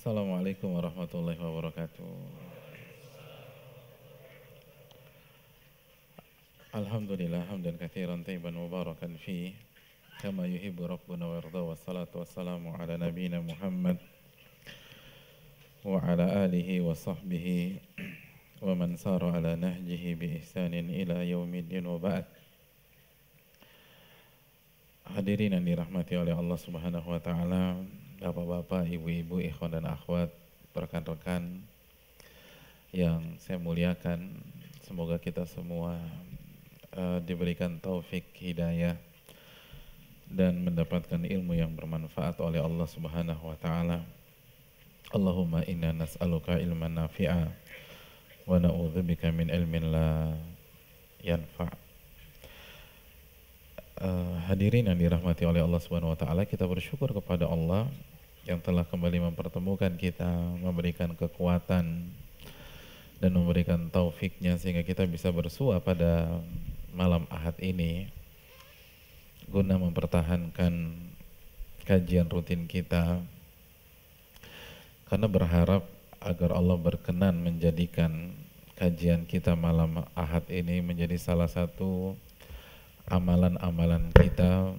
Assalamualaikum warahmatullahi wabarakatuh. Alhamdulillah hamdan katsiran tayyiban mubarakan fi kama yuhibbu rabbuna wa yarda wa salatu wassalamu ala nabiyyina Muhammad wa ala alihi wa sahbihi wa man sara ala nahjihi bi ihsanin ila yaumiddin wa ba'd. Hadirin yang dirahmati oleh Allah Subhanahu wa taala, bapak-bapak, ibu-ibu, ikhwan dan akhwat, rekan-rekan yang saya muliakan, semoga kita semua uh, diberikan taufik hidayah dan mendapatkan ilmu yang bermanfaat oleh Allah Subhanahu wa taala. Allahumma inna nas'aluka ilman nafi'a wa na'udzubika min ilmin la yanfa'. Uh, hadirin yang dirahmati oleh Allah Subhanahu wa taala, kita bersyukur kepada Allah yang telah kembali mempertemukan kita, memberikan kekuatan dan memberikan taufiknya sehingga kita bisa bersua pada malam Ahad ini guna mempertahankan kajian rutin kita karena berharap agar Allah berkenan menjadikan kajian kita malam Ahad ini menjadi salah satu amalan-amalan kita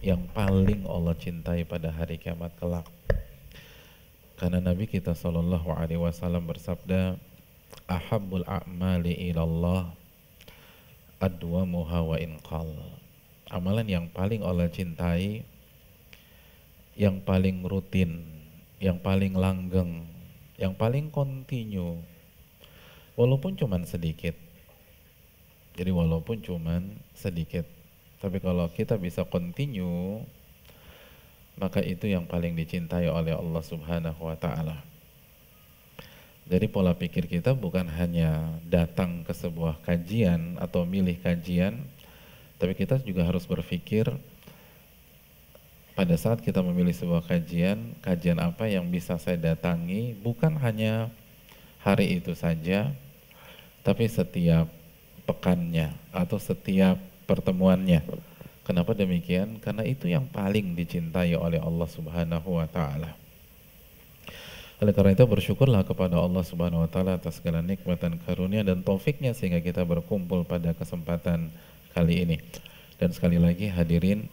yang paling Allah cintai pada hari kiamat kelak. Karena Nabi kita Shallallahu Alaihi Wasallam bersabda, "Ahabul a'mali ilallah adwa muhawa inqal." Amalan yang paling Allah cintai, yang paling rutin, yang paling langgeng, yang paling kontinu, walaupun cuman sedikit, jadi walaupun cuman sedikit, tapi kalau kita bisa continue, maka itu yang paling dicintai oleh Allah Subhanahu wa taala. Jadi pola pikir kita bukan hanya datang ke sebuah kajian atau milih kajian, tapi kita juga harus berpikir pada saat kita memilih sebuah kajian, kajian apa yang bisa saya datangi bukan hanya hari itu saja, tapi setiap pekannya atau setiap pertemuannya. Kenapa demikian? Karena itu yang paling dicintai oleh Allah Subhanahu wa taala. Oleh karena itu bersyukurlah kepada Allah Subhanahu wa taala atas segala nikmat dan karunia dan taufiknya sehingga kita berkumpul pada kesempatan kali ini. Dan sekali lagi hadirin,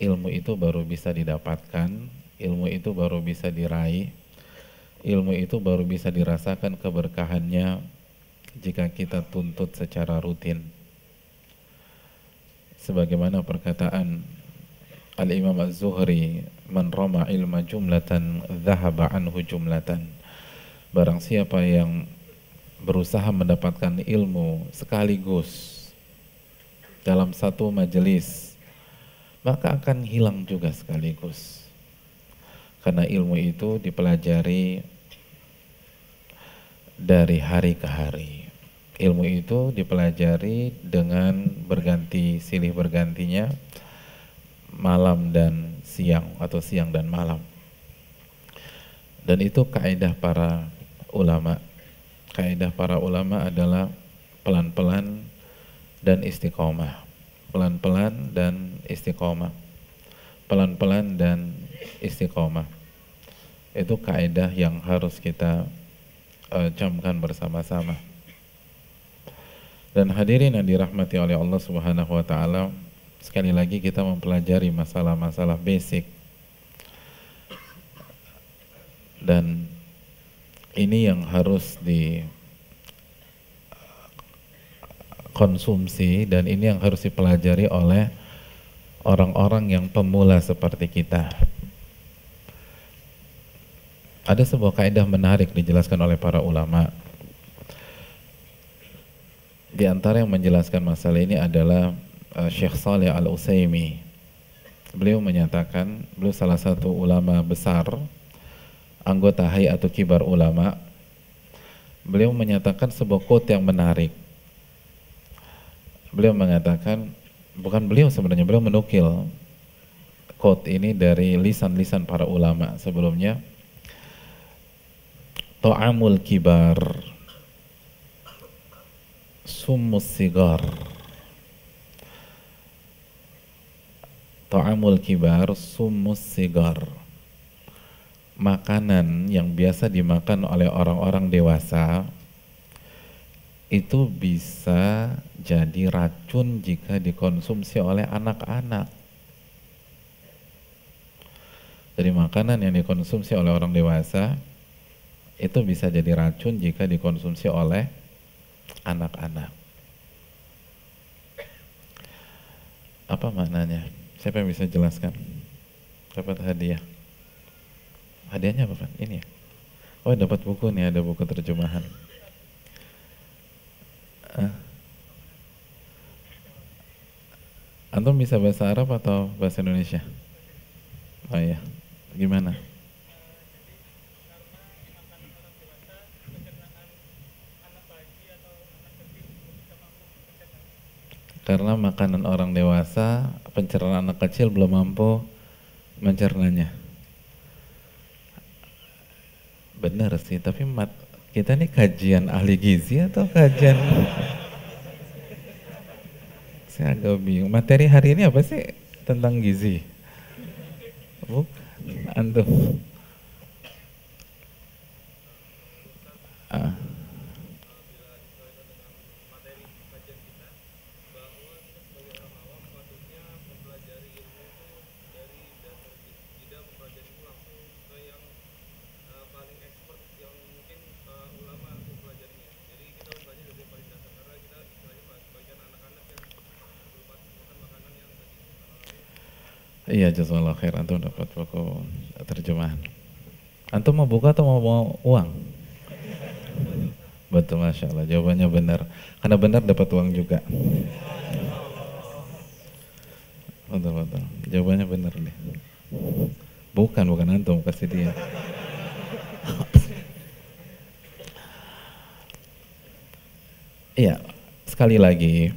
ilmu itu baru bisa didapatkan, ilmu itu baru bisa diraih, ilmu itu baru bisa dirasakan keberkahannya jika kita tuntut secara rutin. Sebagaimana perkataan Al-Imam Az-Zuhri, "Man rama ilma jumlatan, dhahaba anhu jumlatan." Barang siapa yang berusaha mendapatkan ilmu sekaligus dalam satu majelis, maka akan hilang juga sekaligus. Karena ilmu itu dipelajari dari hari ke hari ilmu itu dipelajari dengan berganti silih bergantinya malam dan siang atau siang dan malam dan itu kaidah para ulama kaidah para ulama adalah pelan-pelan dan istiqomah pelan-pelan dan istiqomah pelan-pelan dan istiqomah itu kaidah yang harus kita uh, camkan bersama-sama dan hadirin yang dirahmati oleh Allah Subhanahu wa taala, sekali lagi kita mempelajari masalah-masalah basic. Dan ini yang harus di konsumsi dan ini yang harus dipelajari oleh orang-orang yang pemula seperti kita. Ada sebuah kaidah menarik dijelaskan oleh para ulama di antara yang menjelaskan masalah ini adalah uh, eh, Syekh Saleh Al Utsaimi. Beliau menyatakan beliau salah satu ulama besar anggota atau Kibar Ulama. Beliau menyatakan sebuah quote yang menarik. Beliau mengatakan bukan beliau sebenarnya, beliau menukil quote ini dari lisan-lisan para ulama sebelumnya. Ta'amul kibar Sumu sigar Ta'amul kibar sumur sigar Makanan yang biasa dimakan oleh orang-orang dewasa Itu bisa jadi racun jika dikonsumsi oleh anak-anak jadi makanan yang dikonsumsi oleh orang dewasa itu bisa jadi racun jika dikonsumsi oleh anak-anak. Apa maknanya? Siapa yang bisa jelaskan? Dapat hadiah. Hadiahnya apa, Pak? Ini ya? Oh, dapat buku nih, ada buku terjemahan. Eh. Antum bisa bahasa Arab atau bahasa Indonesia? Oh iya, gimana? karena makanan orang dewasa pencernaan anak kecil belum mampu mencernanya benar sih tapi mat, kita ini kajian ahli gizi atau kajian saya agak bingung materi hari ini apa sih tentang gizi Buk, antum ah. Iya jazakallah khair antum dapat buku terjemahan. Antum mau buka atau mau, mau uang? Betul masya Allah jawabannya benar. Karena benar dapat uang juga. Betul betul jawabannya benar nih. Bukan bukan antum kasih dia. Iya sekali lagi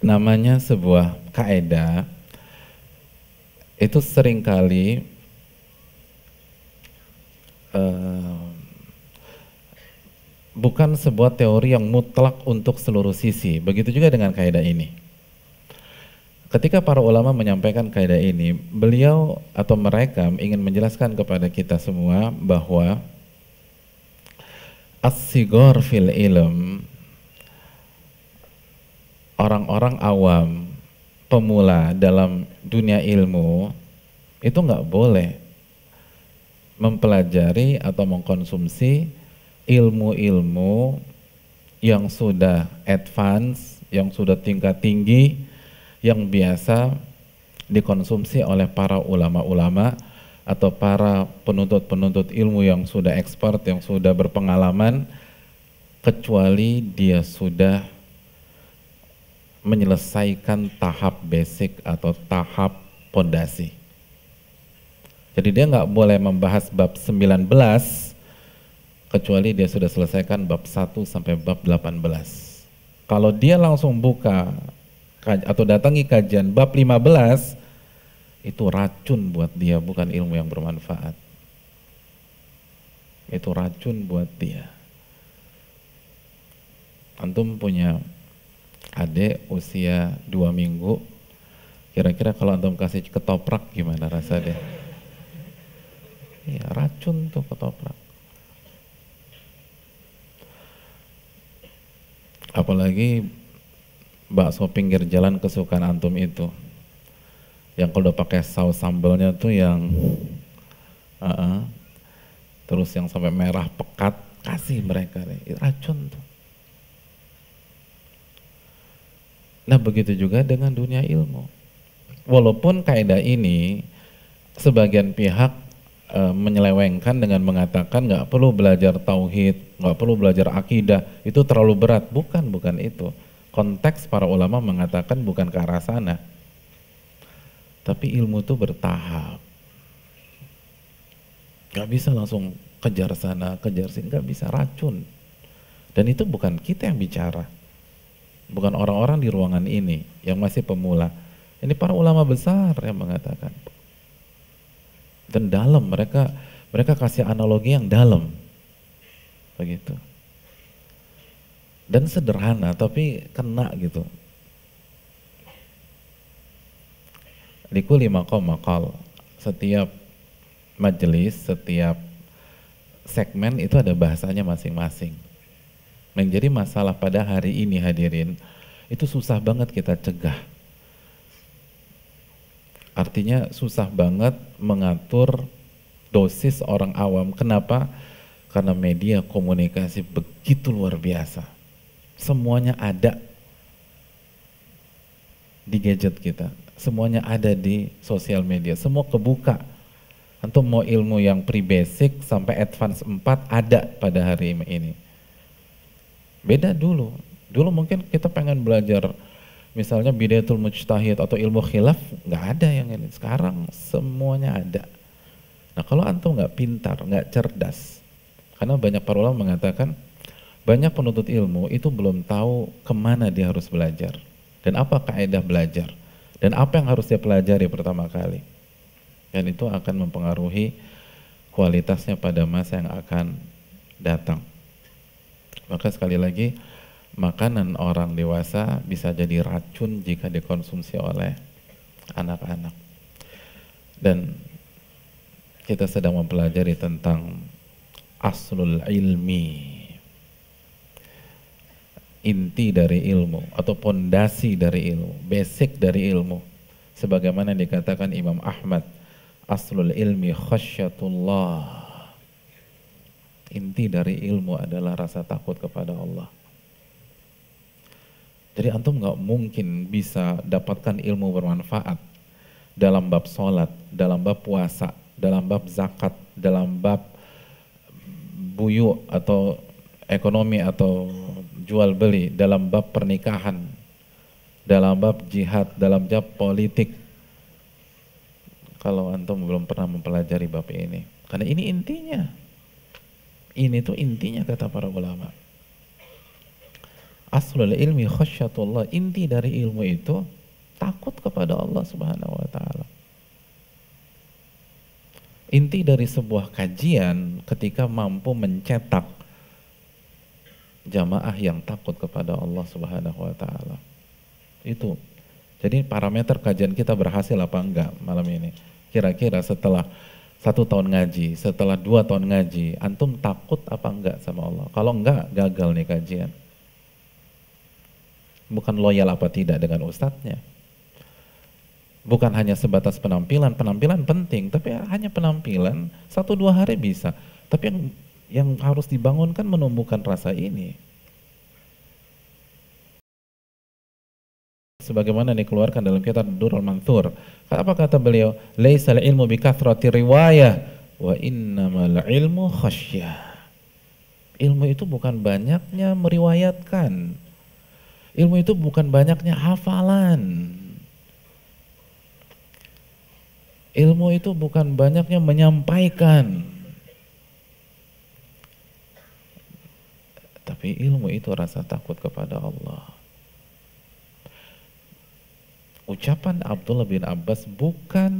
namanya sebuah kaedah itu seringkali uh, bukan sebuah teori yang mutlak untuk seluruh sisi. Begitu juga dengan kaidah ini. Ketika para ulama menyampaikan kaidah ini, beliau atau mereka ingin menjelaskan kepada kita semua bahwa as-sigor fil ilm orang-orang awam pemula dalam dunia ilmu itu nggak boleh mempelajari atau mengkonsumsi ilmu-ilmu yang sudah advance, yang sudah tingkat tinggi, yang biasa dikonsumsi oleh para ulama-ulama atau para penuntut-penuntut ilmu yang sudah expert, yang sudah berpengalaman, kecuali dia sudah menyelesaikan tahap basic atau tahap pondasi. Jadi dia nggak boleh membahas bab 19 kecuali dia sudah selesaikan bab 1 sampai bab 18. Kalau dia langsung buka atau datangi kajian bab 15 itu racun buat dia bukan ilmu yang bermanfaat. Itu racun buat dia. Antum punya adik usia dua minggu kira-kira kalau antum kasih ketoprak gimana rasanya ya racun tuh ketoprak apalagi bakso pinggir jalan kesukaan antum itu yang kalau udah pakai saus sambalnya tuh yang uh -uh, terus yang sampai merah pekat kasih mereka nih racun tuh Nah begitu juga dengan dunia ilmu. Walaupun kaidah ini sebagian pihak e, menyelewengkan dengan mengatakan nggak perlu belajar tauhid, nggak perlu belajar akidah, itu terlalu berat. Bukan, bukan itu. Konteks para ulama mengatakan bukan ke arah sana. Tapi ilmu itu bertahap. Gak bisa langsung kejar sana, kejar sini, gak bisa racun. Dan itu bukan kita yang bicara bukan orang-orang di ruangan ini yang masih pemula. Ini para ulama besar yang mengatakan. Dan dalam mereka mereka kasih analogi yang dalam. Begitu. Dan sederhana tapi kena gitu. Likuli koma makal Setiap majelis, setiap segmen itu ada bahasanya masing-masing yang jadi masalah pada hari ini hadirin itu susah banget kita cegah artinya susah banget mengatur dosis orang awam kenapa karena media komunikasi begitu luar biasa semuanya ada di gadget kita semuanya ada di sosial media semua kebuka Untuk mau ilmu yang pre-basic sampai advance 4 ada pada hari ini Beda dulu. Dulu mungkin kita pengen belajar misalnya bidayatul mujtahid atau ilmu khilaf, nggak ada yang ini. Sekarang semuanya ada. Nah kalau antum nggak pintar, nggak cerdas, karena banyak para ulama mengatakan banyak penuntut ilmu itu belum tahu kemana dia harus belajar dan apa kaidah belajar dan apa yang harus dia pelajari pertama kali. Dan itu akan mempengaruhi kualitasnya pada masa yang akan datang. Maka sekali lagi makanan orang dewasa bisa jadi racun jika dikonsumsi oleh anak-anak. Dan kita sedang mempelajari tentang aslul ilmi. Inti dari ilmu atau pondasi dari ilmu, basic dari ilmu. Sebagaimana dikatakan Imam Ahmad, aslul ilmi khasyatullah Inti dari ilmu adalah rasa takut kepada Allah. Jadi antum nggak mungkin bisa dapatkan ilmu bermanfaat dalam bab sholat, dalam bab puasa, dalam bab zakat, dalam bab buyu atau ekonomi atau jual beli, dalam bab pernikahan, dalam bab jihad, dalam bab politik. Kalau antum belum pernah mempelajari bab ini, karena ini intinya ini tuh intinya kata para ulama. Aslul ilmi khasyatullah, inti dari ilmu itu takut kepada Allah Subhanahu wa taala. Inti dari sebuah kajian ketika mampu mencetak jamaah yang takut kepada Allah Subhanahu wa taala. Itu. Jadi parameter kajian kita berhasil apa enggak malam ini? Kira-kira setelah satu tahun ngaji, setelah dua tahun ngaji, antum takut apa enggak sama Allah? Kalau enggak, gagal nih kajian. Bukan loyal apa tidak dengan ustadznya. Bukan hanya sebatas penampilan, penampilan penting, tapi hanya penampilan satu dua hari bisa. Tapi yang yang harus dibangunkan menumbuhkan rasa ini. sebagaimana dikeluarkan dalam kitab Durul Mansur. Apa kata beliau? Laisal ilmu bi kathrati riwayah wa innamal ilmu khasyah. Ilmu itu bukan banyaknya meriwayatkan. Ilmu itu bukan banyaknya hafalan. Ilmu itu bukan banyaknya menyampaikan. Tapi ilmu itu rasa takut kepada Allah ucapan Abdullah bin Abbas bukan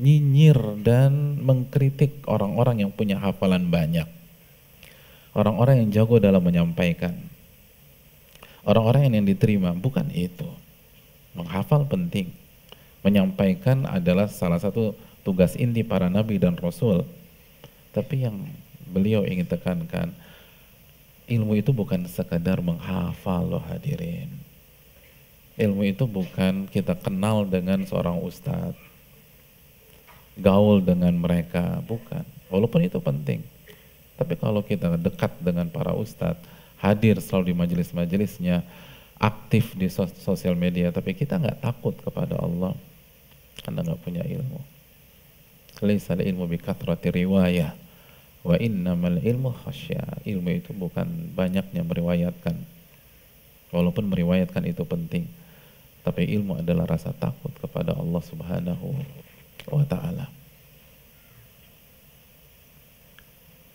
nyinyir dan mengkritik orang-orang yang punya hafalan banyak. Orang-orang yang jago dalam menyampaikan. Orang-orang yang diterima, bukan itu. Menghafal penting. Menyampaikan adalah salah satu tugas inti para nabi dan rasul. Tapi yang beliau ingin tekankan, ilmu itu bukan sekadar menghafal loh hadirin Ilmu itu bukan kita kenal dengan seorang ustadz, gaul dengan mereka, bukan. Walaupun itu penting. Tapi kalau kita dekat dengan para ustadz, hadir selalu di majelis-majelisnya, aktif di sos sosial media, tapi kita nggak takut kepada Allah karena nggak punya ilmu. Laisa ilmu bi kathrati riwayah wa innamal ilmu khasya. Ilmu itu bukan banyaknya meriwayatkan. Walaupun meriwayatkan itu penting, tapi ilmu adalah rasa takut kepada Allah Subhanahu wa taala.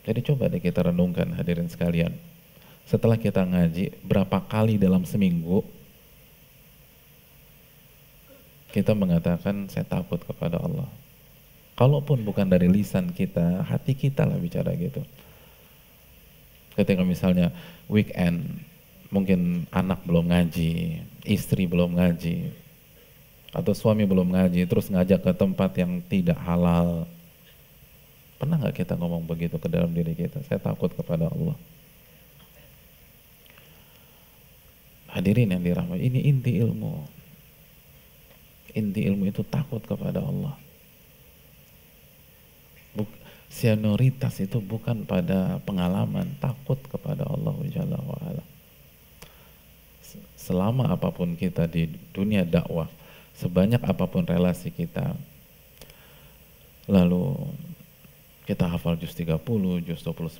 Jadi coba deh kita renungkan hadirin sekalian. Setelah kita ngaji, berapa kali dalam seminggu kita mengatakan saya takut kepada Allah. Kalaupun bukan dari lisan kita, hati kita lah bicara gitu. Ketika misalnya weekend, mungkin anak belum ngaji, istri belum ngaji, atau suami belum ngaji, terus ngajak ke tempat yang tidak halal. Pernah nggak kita ngomong begitu ke dalam diri kita? Saya takut kepada Allah. Hadirin yang dirahmati, ini inti ilmu. Inti ilmu itu takut kepada Allah. Buk, senioritas itu bukan pada pengalaman, takut kepada Allah Jalla wa'ala selama apapun kita di dunia dakwah, sebanyak apapun relasi kita, lalu kita hafal juz 30, juz 29,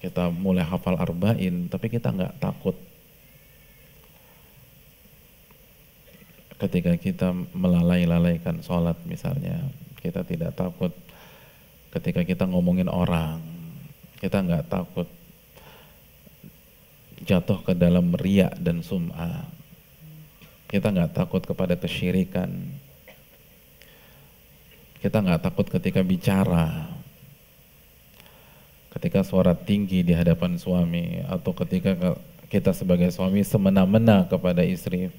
kita mulai hafal arba'in, tapi kita nggak takut ketika kita melalai-lalaikan sholat misalnya, kita tidak takut ketika kita ngomongin orang, kita nggak takut jatuh ke dalam riak dan sum'ah. Kita nggak takut kepada kesyirikan. Kita nggak takut ketika bicara. Ketika suara tinggi di hadapan suami atau ketika kita sebagai suami semena-mena kepada istri.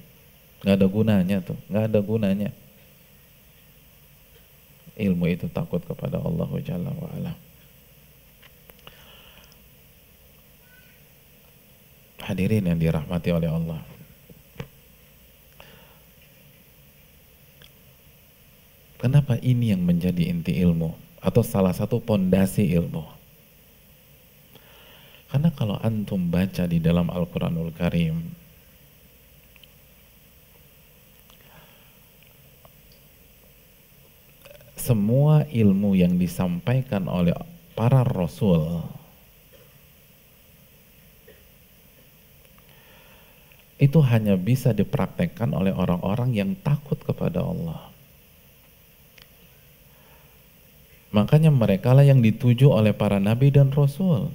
Nggak ada gunanya tuh, nggak ada gunanya. Ilmu itu takut kepada Allah Jalla wa'ala. Hadirin yang dirahmati oleh Allah. Kenapa ini yang menjadi inti ilmu atau salah satu pondasi ilmu? Karena kalau antum baca di dalam Al-Qur'anul Karim semua ilmu yang disampaikan oleh para rasul itu hanya bisa dipraktekkan oleh orang-orang yang takut kepada Allah. Makanya mereka lah yang dituju oleh para nabi dan rasul.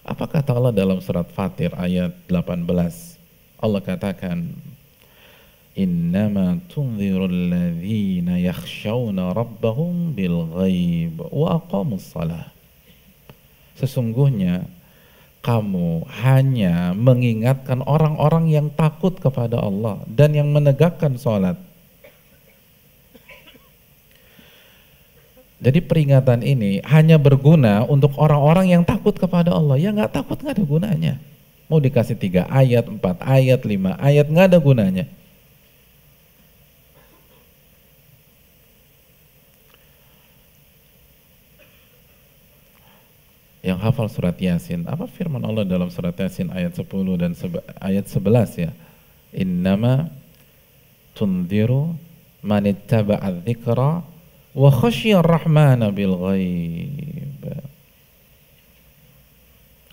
Apa kata Allah dalam surat Fatir ayat 18? Allah katakan, bil wa salah. Sesungguhnya kamu hanya mengingatkan orang-orang yang takut kepada Allah dan yang menegakkan sholat. Jadi peringatan ini hanya berguna untuk orang-orang yang takut kepada Allah. Ya nggak takut nggak ada gunanya. Mau dikasih tiga ayat, empat ayat, lima ayat nggak ada gunanya. yang hafal surat Yasin. Apa firman Allah dalam surat Yasin ayat 10 dan ayat 11 ya? Innama tundiru man dzikra wa khasyiya rahmana bil ghaib.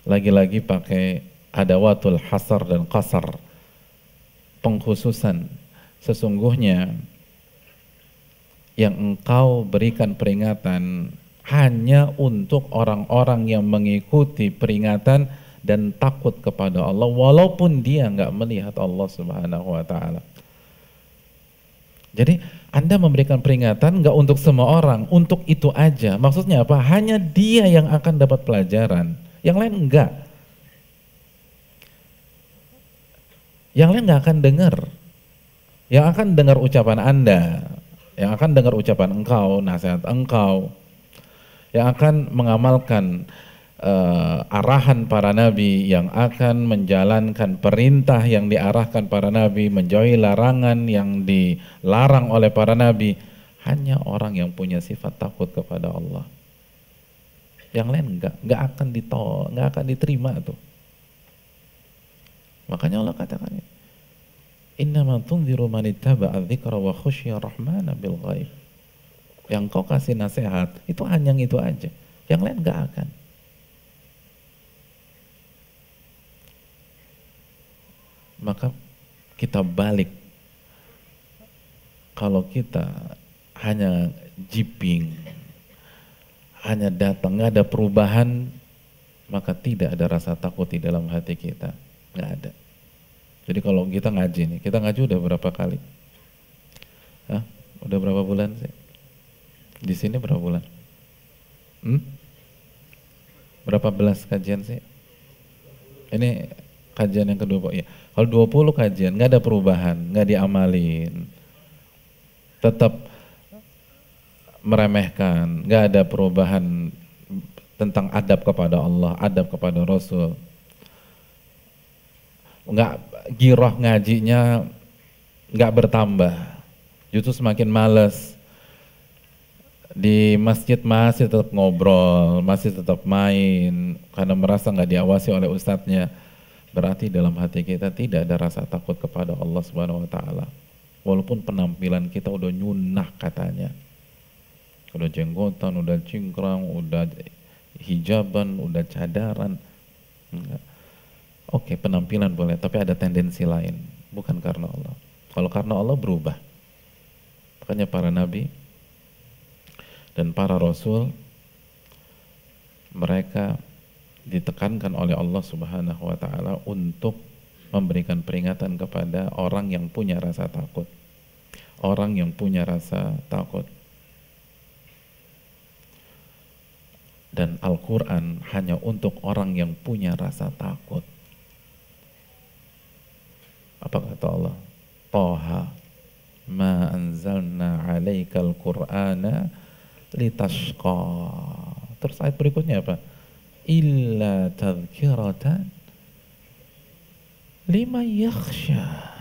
Lagi-lagi pakai adawatul hasar dan qasar. Pengkhususan sesungguhnya yang engkau berikan peringatan hanya untuk orang-orang yang mengikuti peringatan dan takut kepada Allah walaupun dia nggak melihat Allah Subhanahu wa taala. Jadi Anda memberikan peringatan nggak untuk semua orang, untuk itu aja. Maksudnya apa? Hanya dia yang akan dapat pelajaran, yang lain enggak. Yang lain nggak akan dengar. Yang akan dengar ucapan Anda, yang akan dengar ucapan engkau, nasihat engkau, yang akan mengamalkan uh, arahan para nabi, yang akan menjalankan perintah yang diarahkan para nabi, menjauhi larangan yang dilarang oleh para nabi, hanya orang yang punya sifat takut kepada Allah. Yang lain enggak, enggak akan ditol enggak akan diterima tuh. Makanya Allah katakan, "Innama tunziru man ittaba'a dzikra wa khusyiya rahmana bil ghaib." yang kau kasih nasihat itu hanya itu aja. Yang lain gak akan. Maka kita balik. Kalau kita hanya jiping, hanya datang, nggak ada perubahan, maka tidak ada rasa takut di dalam hati kita. Nggak ada. Jadi kalau kita ngaji nih, kita ngaji udah berapa kali? Hah? Udah berapa bulan sih? Di sini berapa bulan? Hmm? Berapa belas kajian sih? Ini kajian yang kedua, kok ya. Kalau 20 kajian nggak ada perubahan, nggak diamalin, tetap meremehkan, nggak ada perubahan tentang adab kepada Allah, adab kepada Rasul. Nggak giroh ngajinya nggak bertambah, justru semakin males di masjid masih tetap ngobrol, masih tetap main karena merasa nggak diawasi oleh ustadznya. Berarti dalam hati kita tidak ada rasa takut kepada Allah Subhanahu wa taala. Walaupun penampilan kita udah nyunah katanya. Udah jenggotan, udah cingkrang, udah hijaban, udah cadaran. Enggak. Oke, penampilan boleh, tapi ada tendensi lain, bukan karena Allah. Kalau karena Allah berubah. Makanya para nabi dan para rasul mereka ditekankan oleh Allah Subhanahu wa taala untuk memberikan peringatan kepada orang yang punya rasa takut. Orang yang punya rasa takut. Dan Al-Qur'an hanya untuk orang yang punya rasa takut. Apa kata Allah? Toha ma anzalna alaikal qur'ana litasqa. Terus ayat berikutnya apa? Illa tadhkiratan lima yakhsha.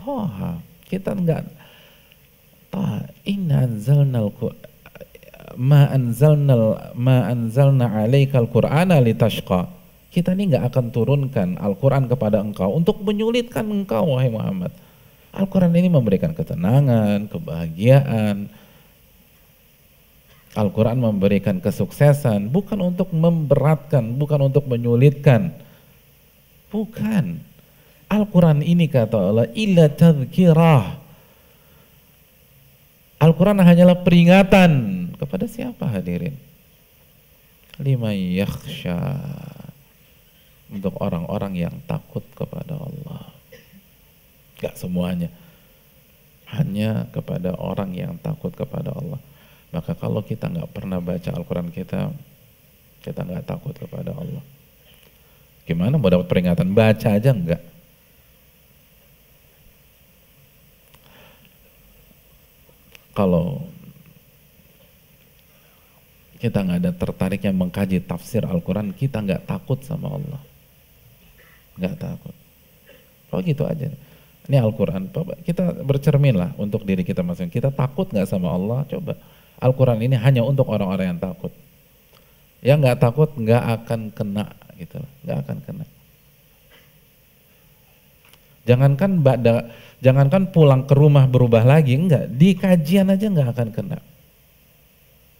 Toha, kita enggak Toha, inna anzalna ma anzalna ma anzalna alaikal qur'ana litashqa. Kita ini enggak akan turunkan Al-Qur'an kepada engkau untuk menyulitkan engkau wahai Muhammad Al-Quran ini memberikan ketenangan, kebahagiaan. Al-Quran memberikan kesuksesan, bukan untuk memberatkan, bukan untuk menyulitkan. Bukan. Al-Quran ini kata Allah, illa tazkirah. Al-Quran hanyalah peringatan. Kepada siapa hadirin? Lima yakhsha. Untuk orang-orang yang takut kepada Allah nggak semuanya hanya kepada orang yang takut kepada Allah maka kalau kita nggak pernah baca Al-Quran kita kita nggak takut kepada Allah gimana mau dapat peringatan baca aja nggak kalau kita nggak ada tertariknya mengkaji tafsir Al-Quran, kita nggak takut sama Allah. Nggak takut. Oh gitu aja. Ini Al-Quran, kita bercerminlah untuk diri kita masing-masing. Kita takut nggak sama Allah? Coba. Al-Quran ini hanya untuk orang-orang yang takut. Yang nggak takut nggak akan kena gitu loh, nggak akan kena. Jangankan bada, jangankan pulang ke rumah berubah lagi, enggak. Di kajian aja nggak akan kena.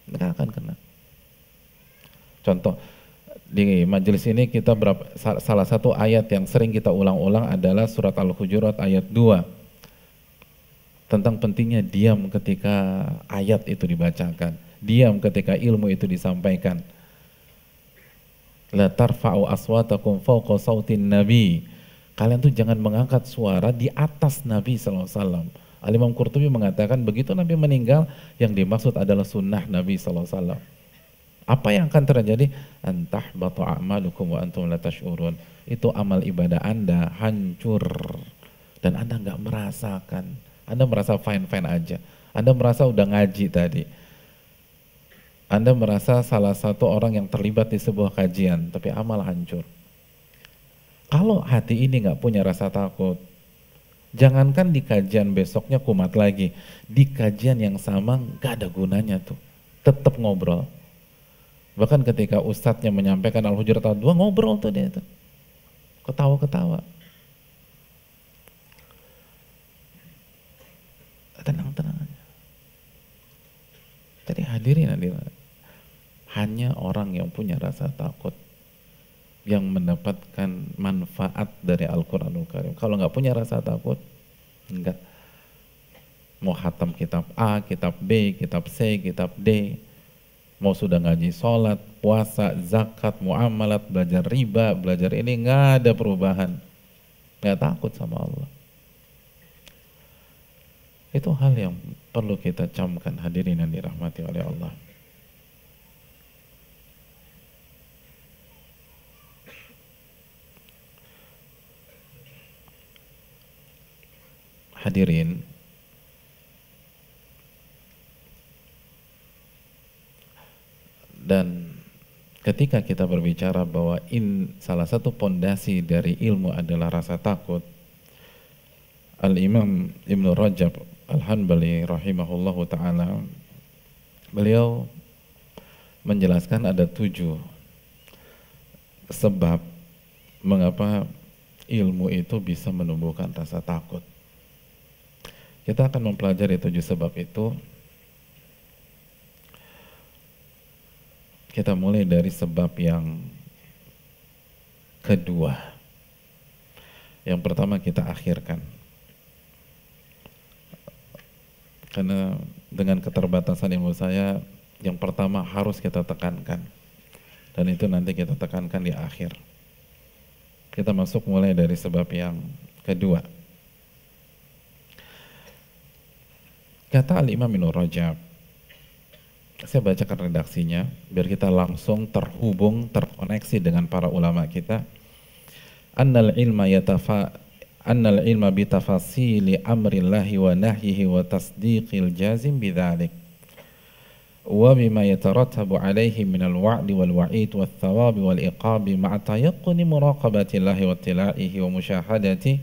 Nggak akan kena. Contoh, di majelis ini kita berapa, salah satu ayat yang sering kita ulang-ulang adalah surat Al-Hujurat ayat 2 tentang pentingnya diam ketika ayat itu dibacakan, diam ketika ilmu itu disampaikan. La tarfa'u aswatakum fawqa sautin nabi. Kalian tuh jangan mengangkat suara di atas Nabi SAW. Al-Imam Qurtubi mengatakan begitu Nabi meninggal, yang dimaksud adalah sunnah Nabi SAW. Apa yang akan terjadi? Entah batu amalukum wa antum latashurun Itu amal ibadah Anda hancur dan Anda nggak merasakan. Anda merasa fine-fine aja. Anda merasa udah ngaji tadi. Anda merasa salah satu orang yang terlibat di sebuah kajian, tapi amal hancur. Kalau hati ini nggak punya rasa takut, jangankan di kajian besoknya kumat lagi, di kajian yang sama nggak ada gunanya tuh, tetap ngobrol. Bahkan ketika ustadznya menyampaikan Al-Hujurat tahun dua ngobrol tuh dia itu. Ketawa-ketawa. Tenang-tenang aja. Tadi hadirin hadirin. Hanya orang yang punya rasa takut yang mendapatkan manfaat dari Al-Quranul Karim. Kalau nggak punya rasa takut, enggak. Mau hatam kitab A, kitab B, kitab C, kitab D, mau sudah ngaji sholat, puasa, zakat, muamalat, belajar riba, belajar ini nggak ada perubahan. Nggak takut sama Allah. Itu hal yang perlu kita camkan hadirin yang dirahmati oleh Allah. Hadirin, Dan ketika kita berbicara bahwa in salah satu pondasi dari ilmu adalah rasa takut, Al Imam Ibn Rajab Al Hanbali rahimahullahu taala beliau menjelaskan ada tujuh sebab mengapa ilmu itu bisa menumbuhkan rasa takut. Kita akan mempelajari tujuh sebab itu Kita mulai dari sebab yang kedua. Yang pertama kita akhirkan. Karena dengan keterbatasan ilmu saya, yang pertama harus kita tekankan. Dan itu nanti kita tekankan di akhir. Kita masuk mulai dari sebab yang kedua. Kata Al-Imam Ibn Rajab, saya bacakan redaksinya biar kita langsung terhubung, terkoneksi dengan para ulama kita. Annal ilma yatafa annal ilma bitafasili amrillahi wa nahihi wa tasdiqil jazim bidzalik wa bima yatarattabu alaihi min al-wa'd wal wa'id wal thawab wal iqab ma'a tayaqquni muraqabati Allahi wa tilaihi wa mushahadati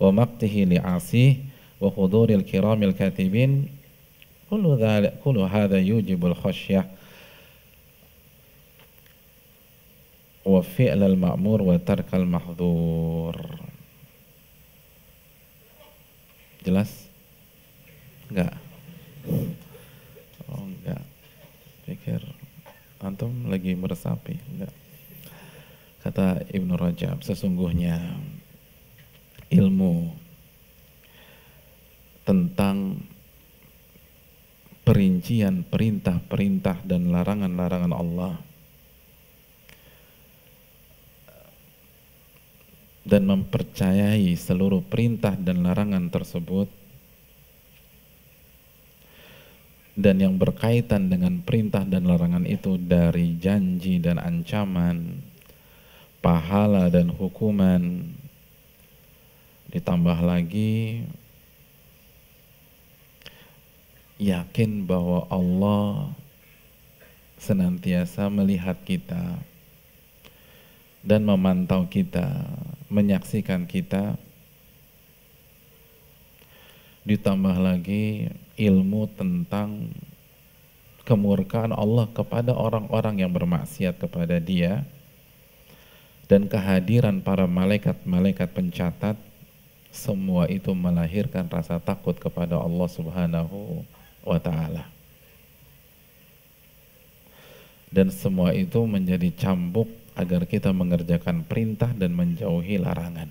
wa maqtihi li'asih wa huduril kiramil katibin Kullu dhalik, kullu hadha yujibul khasyah wa fi'lal ma'mur wa tarkal mahdur. Jelas? Enggak. Oh, enggak. Pikir antum lagi meresapi, enggak. Kata Ibnu Rajab, sesungguhnya ilmu tentang perincian perintah-perintah dan larangan-larangan Allah dan mempercayai seluruh perintah dan larangan tersebut dan yang berkaitan dengan perintah dan larangan itu dari janji dan ancaman, pahala dan hukuman ditambah lagi yakin bahwa Allah senantiasa melihat kita dan memantau kita, menyaksikan kita. Ditambah lagi ilmu tentang kemurkaan Allah kepada orang-orang yang bermaksiat kepada Dia dan kehadiran para malaikat-malaikat pencatat semua itu melahirkan rasa takut kepada Allah Subhanahu wa taala. Dan semua itu menjadi cambuk agar kita mengerjakan perintah dan menjauhi larangan.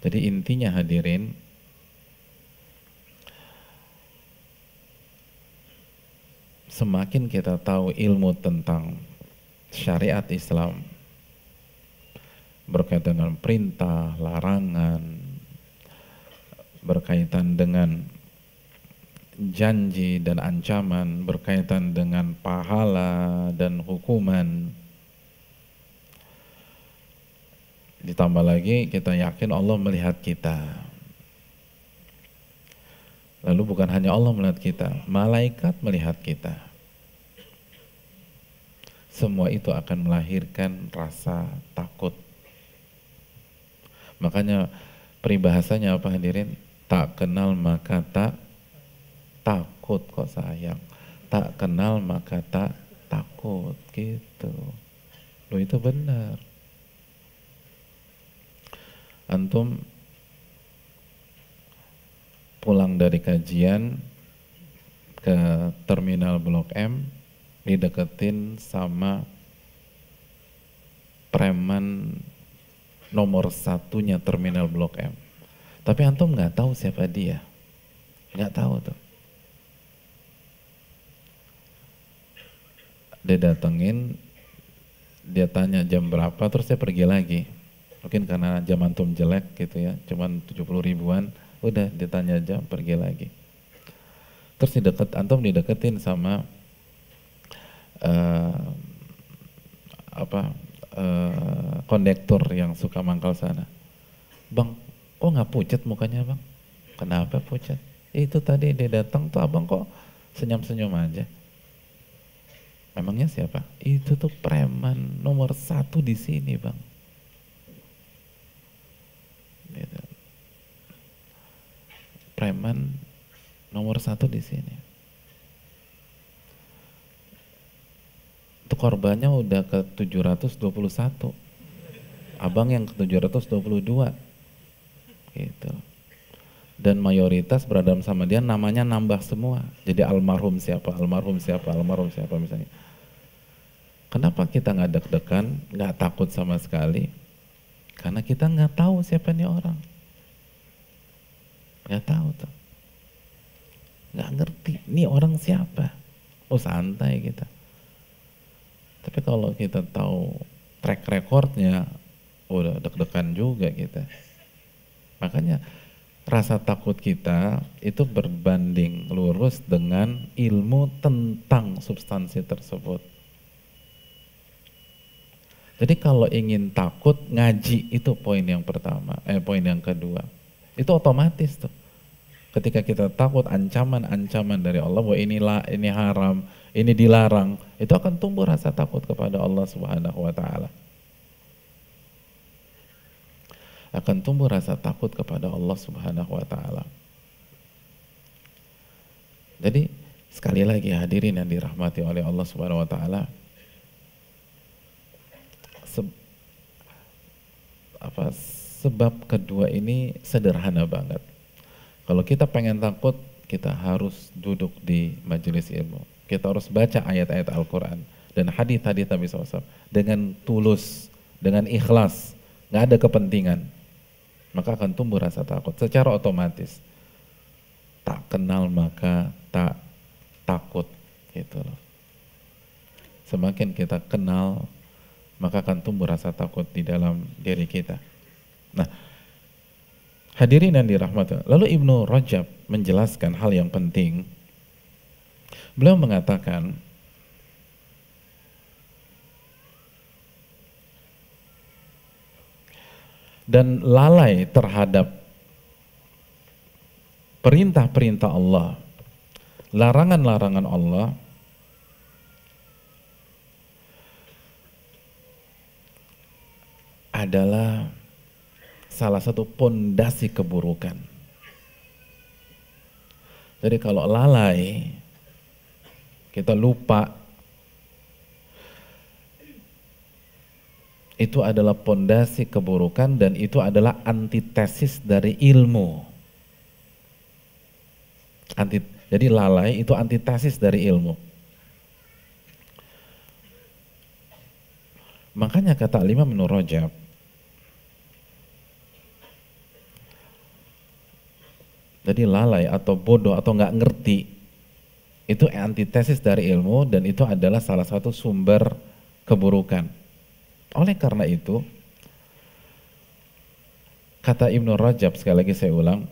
Jadi intinya hadirin semakin kita tahu ilmu tentang syariat Islam berkaitan dengan perintah, larangan, berkaitan dengan janji dan ancaman, berkaitan dengan pahala dan hukuman. Ditambah lagi kita yakin Allah melihat kita. Lalu bukan hanya Allah melihat kita, malaikat melihat kita. Semua itu akan melahirkan rasa takut. Makanya peribahasanya apa hadirin? Tak kenal maka tak takut kok sayang. Tak kenal maka tak takut gitu. Lo itu benar. Antum pulang dari kajian ke terminal Blok M dideketin sama preman nomor satunya terminal Blok M tapi antum nggak tahu siapa dia, nggak tahu tuh. Dia datengin, dia tanya jam berapa, terus dia pergi lagi. Mungkin karena jam antum jelek gitu ya, cuman 70 ribuan, udah dia tanya jam pergi lagi. Terus di deket, antum dideketin sama uh, apa uh, kondektur yang suka mangkal sana. Bang, Oh nggak pucat mukanya bang? Kenapa pucat? Eh, itu tadi dia datang tuh abang kok senyum-senyum aja. Memangnya siapa? Itu tuh preman nomor satu di sini bang. Gitu. Preman nomor satu di sini. Itu korbannya udah ke 721. Abang yang ke 722 gitu dan mayoritas beradam sama dia namanya nambah semua jadi almarhum siapa almarhum siapa almarhum siapa misalnya kenapa kita nggak deg-degan nggak takut sama sekali karena kita nggak tahu siapa ini orang nggak tahu tuh nggak ngerti ini orang siapa oh santai kita tapi kalau kita tahu track recordnya udah deg-degan juga kita Makanya rasa takut kita itu berbanding lurus dengan ilmu tentang substansi tersebut. Jadi kalau ingin takut ngaji itu poin yang pertama, eh poin yang kedua. Itu otomatis tuh. Ketika kita takut ancaman-ancaman dari Allah bahwa inilah ini haram, ini dilarang, itu akan tumbuh rasa takut kepada Allah Subhanahu wa taala akan tumbuh rasa takut kepada Allah Subhanahu wa taala. Jadi sekali lagi hadirin yang dirahmati oleh Allah Subhanahu wa taala sebab kedua ini sederhana banget. Kalau kita pengen takut, kita harus duduk di majelis ilmu. Kita harus baca ayat-ayat Al-Quran dan hadis-hadis Nabi SAW dengan tulus, dengan ikhlas, nggak ada kepentingan maka akan tumbuh rasa takut secara otomatis. Tak kenal maka tak takut gitu loh. Semakin kita kenal maka akan tumbuh rasa takut di dalam diri kita. Nah, hadirin yang dirahmati. Lalu Ibnu Rajab menjelaskan hal yang penting. Beliau mengatakan, dan lalai terhadap perintah-perintah Allah, larangan-larangan Allah, adalah salah satu pondasi keburukan. Jadi kalau lalai, kita lupa itu adalah pondasi keburukan dan itu adalah antitesis dari ilmu. Anti, jadi lalai itu antitesis dari ilmu. Makanya kata lima menurut Rojab, jadi lalai atau bodoh atau nggak ngerti itu antitesis dari ilmu dan itu adalah salah satu sumber keburukan. Oleh karena itu, kata Ibnu Rajab sekali lagi saya ulang,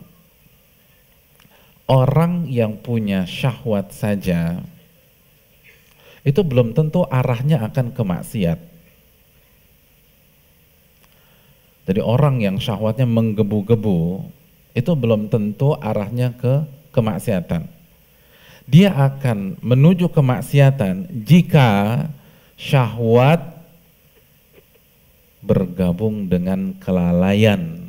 orang yang punya syahwat saja itu belum tentu arahnya akan ke maksiat. Jadi orang yang syahwatnya menggebu-gebu itu belum tentu arahnya ke kemaksiatan. Dia akan menuju kemaksiatan jika syahwat bergabung dengan kelalaian.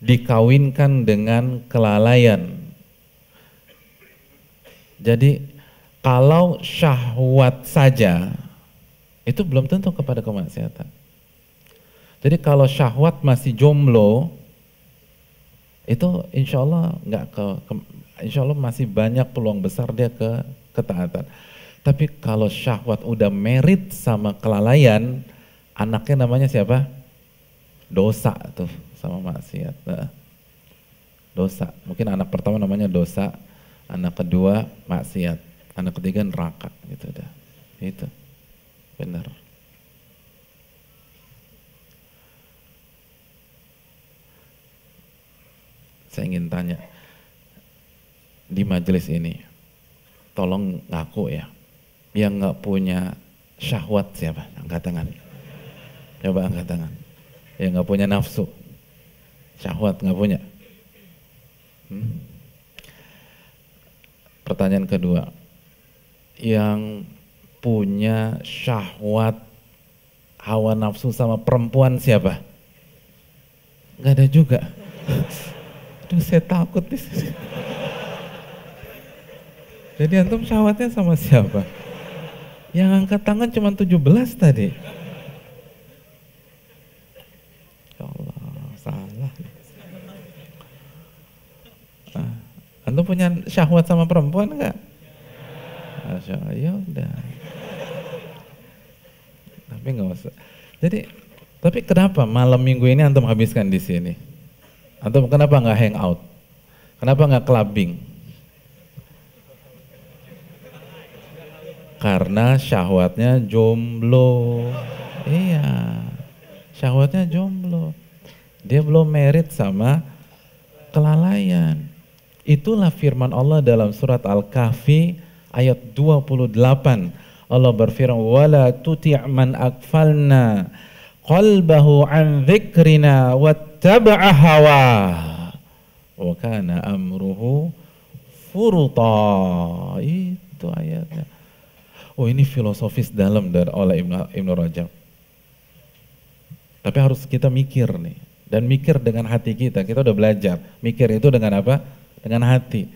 Dikawinkan dengan kelalaian. Jadi kalau syahwat saja itu belum tentu kepada kemaksiatan. Jadi kalau syahwat masih jomblo, itu insya Allah nggak ke, ke, insya Allah masih banyak peluang besar dia ke ketaatan. Tapi kalau syahwat udah merit sama kelalaian, anaknya namanya siapa? Dosa tuh sama maksiat. Dosa. Mungkin anak pertama namanya dosa, anak kedua maksiat, anak ketiga neraka gitu dah. Itu. Benar. Saya ingin tanya di majelis ini, tolong ngaku ya, yang nggak punya syahwat siapa? Angkat tangan. Coba angkat tangan. Yang nggak punya nafsu. Syahwat nggak punya. Hmm? Pertanyaan kedua. Yang punya syahwat hawa nafsu sama perempuan siapa? Gak ada juga. Aduh saya takut nih Jadi antum syahwatnya sama siapa? Yang angkat tangan cuma 17 tadi. Ya Allah, salah. Nah, antum punya syahwat sama perempuan enggak? Masya Allah, ya udah. Tapi enggak usah. Jadi, tapi kenapa malam minggu ini antum habiskan di sini? Antum kenapa enggak hangout? Kenapa enggak clubbing? Karena syahwatnya jomblo. Iya. Syahwatnya jomblo. Dia belum merit sama kelalaian. Itulah firman Allah dalam surat Al-Kahfi ayat 28. Allah berfirman, "Wala tuti' man akfalna qalbahu an dzikrina wattaba'a hawa." Wa kana amruhu furta. Itu ayatnya. Oh ini filosofis dalam dari oleh Ibnu Ibnu Rajab. Tapi harus kita mikir nih dan mikir dengan hati kita. Kita udah belajar mikir itu dengan apa? Dengan hati.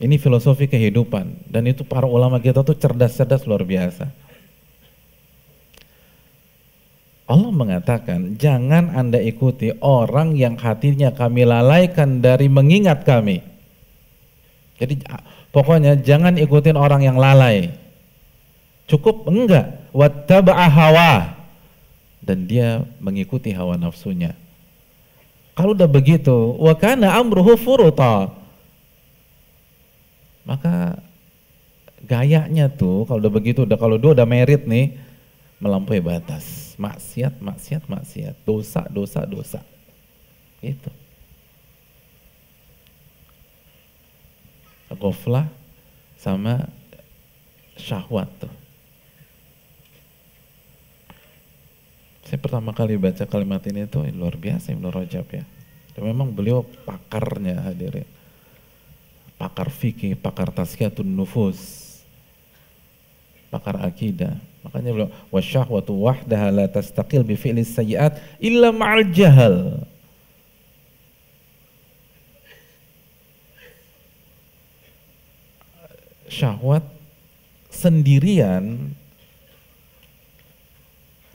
Ini filosofi kehidupan dan itu para ulama kita tuh cerdas-cerdas luar biasa. Allah mengatakan, jangan Anda ikuti orang yang hatinya kami lalaikan dari mengingat kami. Jadi pokoknya jangan ikutin orang yang lalai. Cukup enggak? Wattaba'a hawa. Dan dia mengikuti hawa nafsunya. Kalau udah begitu, wa kana amruhu furuta. Maka gayanya tuh kalau udah begitu, udah kalau dia udah merit nih, melampaui batas. Maksiat, maksiat, maksiat. Dosa, dosa, dosa. Gitu. Goflah sama syahwat tuh. Saya pertama kali baca kalimat ini itu luar biasa Ibnu Rajab ya. Dan memang beliau pakarnya hadirin. Pakar fikih, pakar tasqiyatun nufus. Pakar akidah. Makanya beliau wasyahwatu wahdaha la tastaqil bi fi'li sayiat illa ma'al jahal. Syahwat sendirian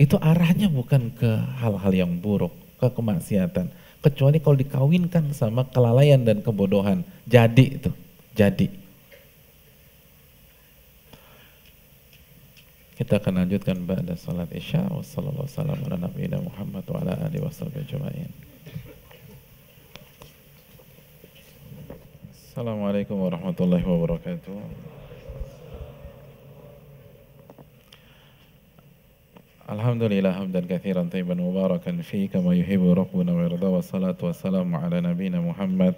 itu arahnya bukan ke hal-hal yang buruk, ke kemaksiatan. Kecuali kalau dikawinkan sama kelalaian dan kebodohan. Jadi itu, jadi. Kita akan lanjutkan pada salat isya. Wassalamualaikum warahmatullahi wabarakatuh. الحمد لله حمدا كثيرا طيبا مباركا فيه كما يحب ربنا ويرضى والصلاة والسلام على نبينا محمد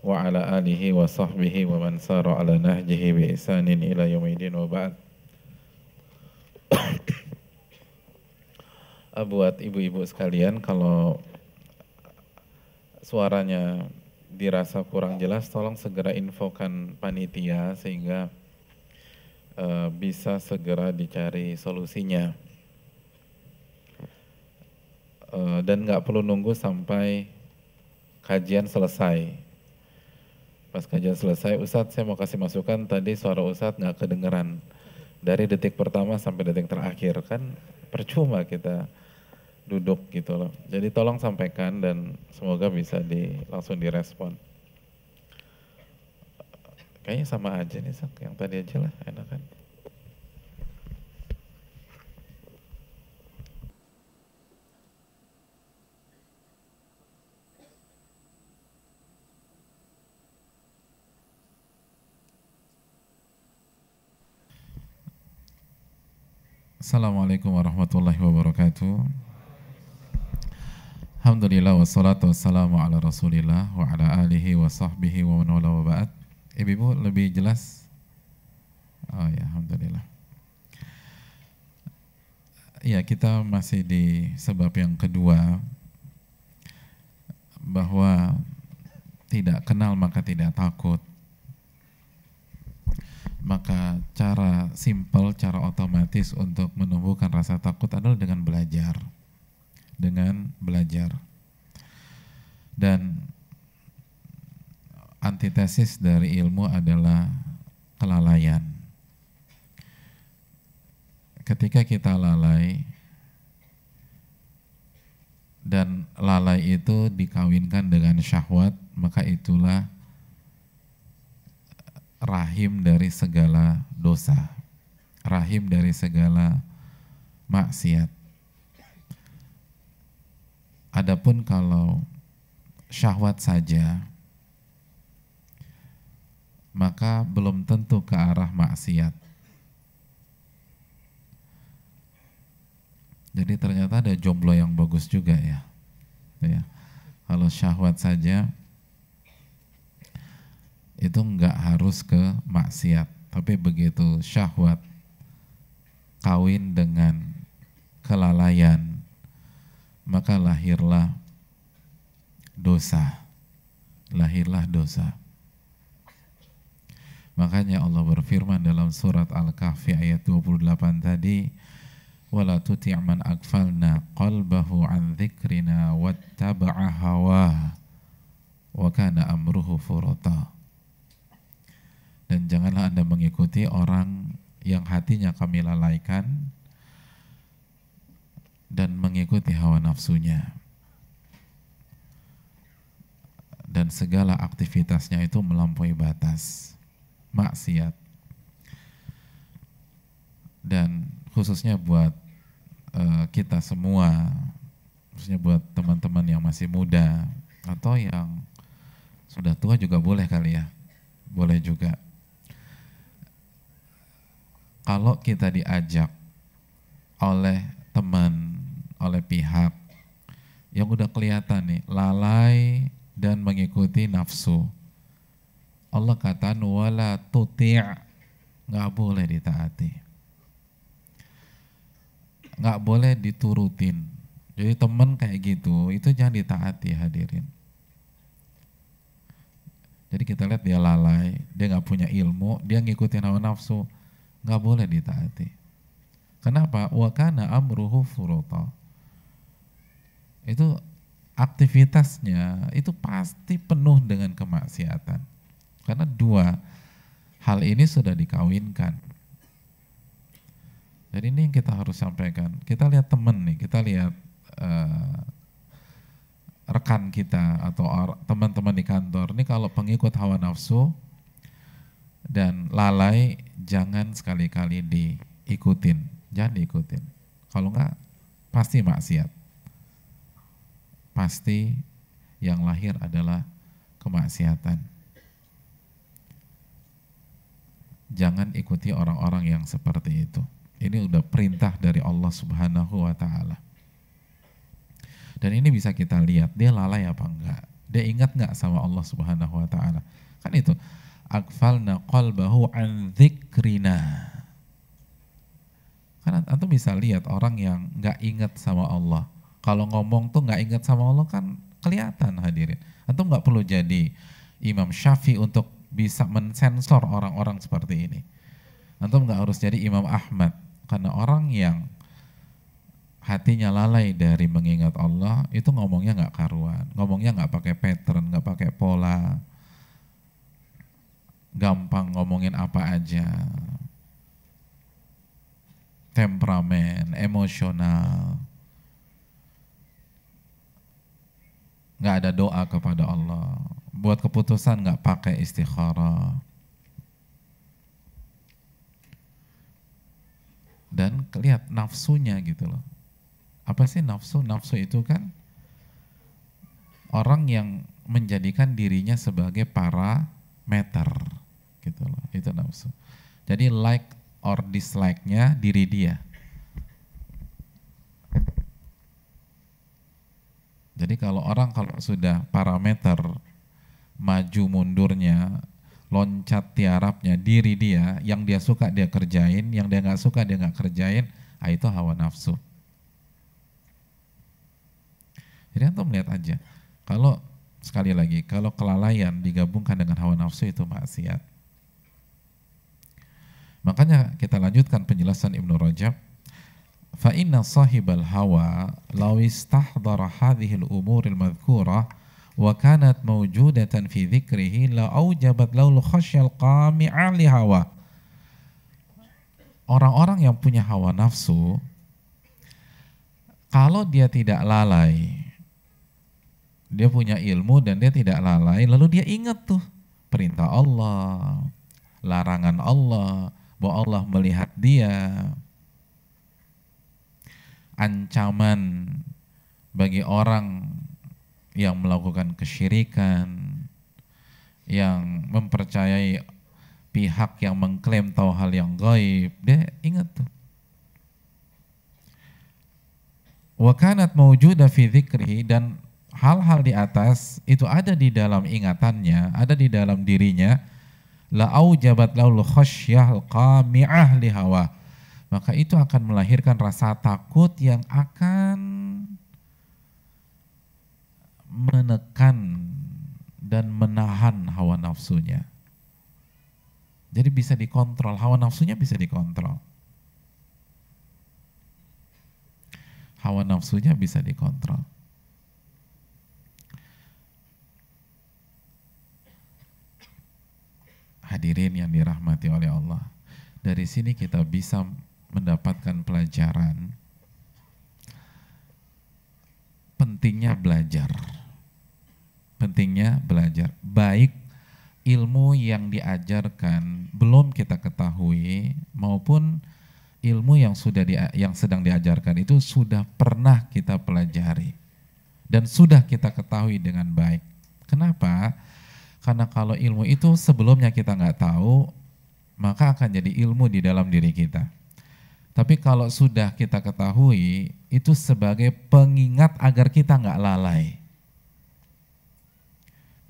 وعلى آله وصحبه ومن سار على نهجه بإحسان إلى يوم الدين وبعد buat ibu-ibu sekalian kalau suaranya dirasa kurang jelas tolong segera infokan panitia sehingga uh, bisa segera dicari solusinya. Eh, dan nggak perlu nunggu sampai kajian selesai. Pas kajian selesai, Ustadz saya mau kasih masukan tadi suara Ustadz nggak kedengeran dari detik pertama sampai detik terakhir kan percuma kita duduk gitu loh. Jadi tolong sampaikan dan semoga bisa di langsung direspon. Kayaknya sama aja nih sak, yang tadi aja lah enak kan? Assalamualaikum warahmatullahi wabarakatuh. Alhamdulillah wassalatu wassalamu ala Rasulillah wa ala alihi wa sahbihi wa man wala wa ba'd. Ibu lebih jelas? Oh ya, alhamdulillah. Ya, kita masih di sebab yang kedua bahwa tidak kenal maka tidak takut. Maka cara simple, cara otomatis untuk menumbuhkan rasa takut adalah dengan belajar. Dengan belajar. Dan antitesis dari ilmu adalah kelalaian. Ketika kita lalai, dan lalai itu dikawinkan dengan syahwat, maka itulah rahim dari segala dosa, rahim dari segala maksiat. Adapun kalau syahwat saja, maka belum tentu ke arah maksiat. Jadi ternyata ada jomblo yang bagus juga ya. ya. Kalau syahwat saja, itu nggak harus ke maksiat tapi begitu syahwat kawin dengan kelalaian maka lahirlah dosa lahirlah dosa makanya Allah berfirman dalam surat Al-Kahfi ayat 28 tadi wala tuti' man akfalna qalbahu an dzikrina wattaba'a hawa wa kana amruhu furata dan janganlah Anda mengikuti orang yang hatinya kami lalaikan dan mengikuti hawa nafsunya. Dan segala aktivitasnya itu melampaui batas, maksiat. Dan khususnya buat uh, kita semua, khususnya buat teman-teman yang masih muda atau yang sudah tua juga boleh kali ya, boleh juga kalau kita diajak oleh teman, oleh pihak yang udah kelihatan nih lalai dan mengikuti nafsu. Allah kata wala tuti' nggak boleh ditaati. nggak boleh diturutin. Jadi teman kayak gitu, itu jangan ditaati hadirin. Jadi kita lihat dia lalai, dia nggak punya ilmu, dia ngikutin hawa nafsu nggak boleh ditaati. Kenapa? Wakana amruhu furoto. Itu aktivitasnya itu pasti penuh dengan kemaksiatan. Karena dua hal ini sudah dikawinkan. Jadi ini yang kita harus sampaikan. Kita lihat temen nih, kita lihat uh, rekan kita atau teman-teman di kantor. Ini kalau pengikut hawa nafsu dan lalai jangan sekali-kali diikutin, jangan diikutin. Kalau enggak pasti maksiat. Pasti yang lahir adalah kemaksiatan. Jangan ikuti orang-orang yang seperti itu. Ini udah perintah dari Allah Subhanahu wa taala. Dan ini bisa kita lihat dia lalai apa enggak. Dia ingat enggak sama Allah Subhanahu wa taala. Kan itu akfalna qalbahu an dzikrina. Kan antum bisa lihat orang yang nggak ingat sama Allah. Kalau ngomong tuh nggak ingat sama Allah kan kelihatan hadirin. Antum nggak perlu jadi Imam Syafi'i untuk bisa mensensor orang-orang seperti ini. Antum nggak harus jadi Imam Ahmad karena orang yang hatinya lalai dari mengingat Allah itu ngomongnya nggak karuan, ngomongnya nggak pakai pattern, nggak pakai pola, gampang ngomongin apa aja, temperamen, emosional, nggak ada doa kepada Allah, buat keputusan nggak pakai istikharah. Dan lihat nafsunya gitu loh. Apa sih nafsu? Nafsu itu kan orang yang menjadikan dirinya sebagai para meter gitu loh itu nafsu jadi like or dislike-nya diri dia jadi kalau orang kalau sudah parameter maju mundurnya loncat tiarapnya diri dia yang dia suka dia kerjain yang dia nggak suka dia nggak kerjain ah itu hawa nafsu jadi antum melihat aja kalau sekali lagi kalau kelalaian digabungkan dengan hawa nafsu itu maksiat Makanya kita lanjutkan penjelasan Ibnu Rajab. Fa inna sahibal hawa law istahdara hadhihi al-umur al-madhkura wa kanat mawjudatan fi dzikrihi la aujabat laul khashyal qami'a li hawa. Orang-orang yang punya hawa nafsu kalau dia tidak lalai dia punya ilmu dan dia tidak lalai lalu dia ingat tuh perintah Allah larangan Allah bahwa Allah melihat dia. Ancaman bagi orang yang melakukan kesyirikan, yang mempercayai pihak yang mengklaim tahu hal yang gaib, dia ingat tuh. Wakanat mawujuda fi dzikrihi dan hal-hal di atas itu ada di dalam ingatannya, ada di dalam dirinya la jabat laul khasyah qami'ah li hawa maka itu akan melahirkan rasa takut yang akan menekan dan menahan hawa nafsunya. Jadi bisa dikontrol, hawa nafsunya bisa dikontrol. Hawa nafsunya bisa dikontrol. Hadirin yang dirahmati oleh Allah. Dari sini kita bisa mendapatkan pelajaran pentingnya belajar. Pentingnya belajar. Baik ilmu yang diajarkan belum kita ketahui maupun ilmu yang sudah di, yang sedang diajarkan itu sudah pernah kita pelajari dan sudah kita ketahui dengan baik. Kenapa? Karena kalau ilmu itu sebelumnya kita nggak tahu, maka akan jadi ilmu di dalam diri kita. Tapi kalau sudah kita ketahui, itu sebagai pengingat agar kita nggak lalai.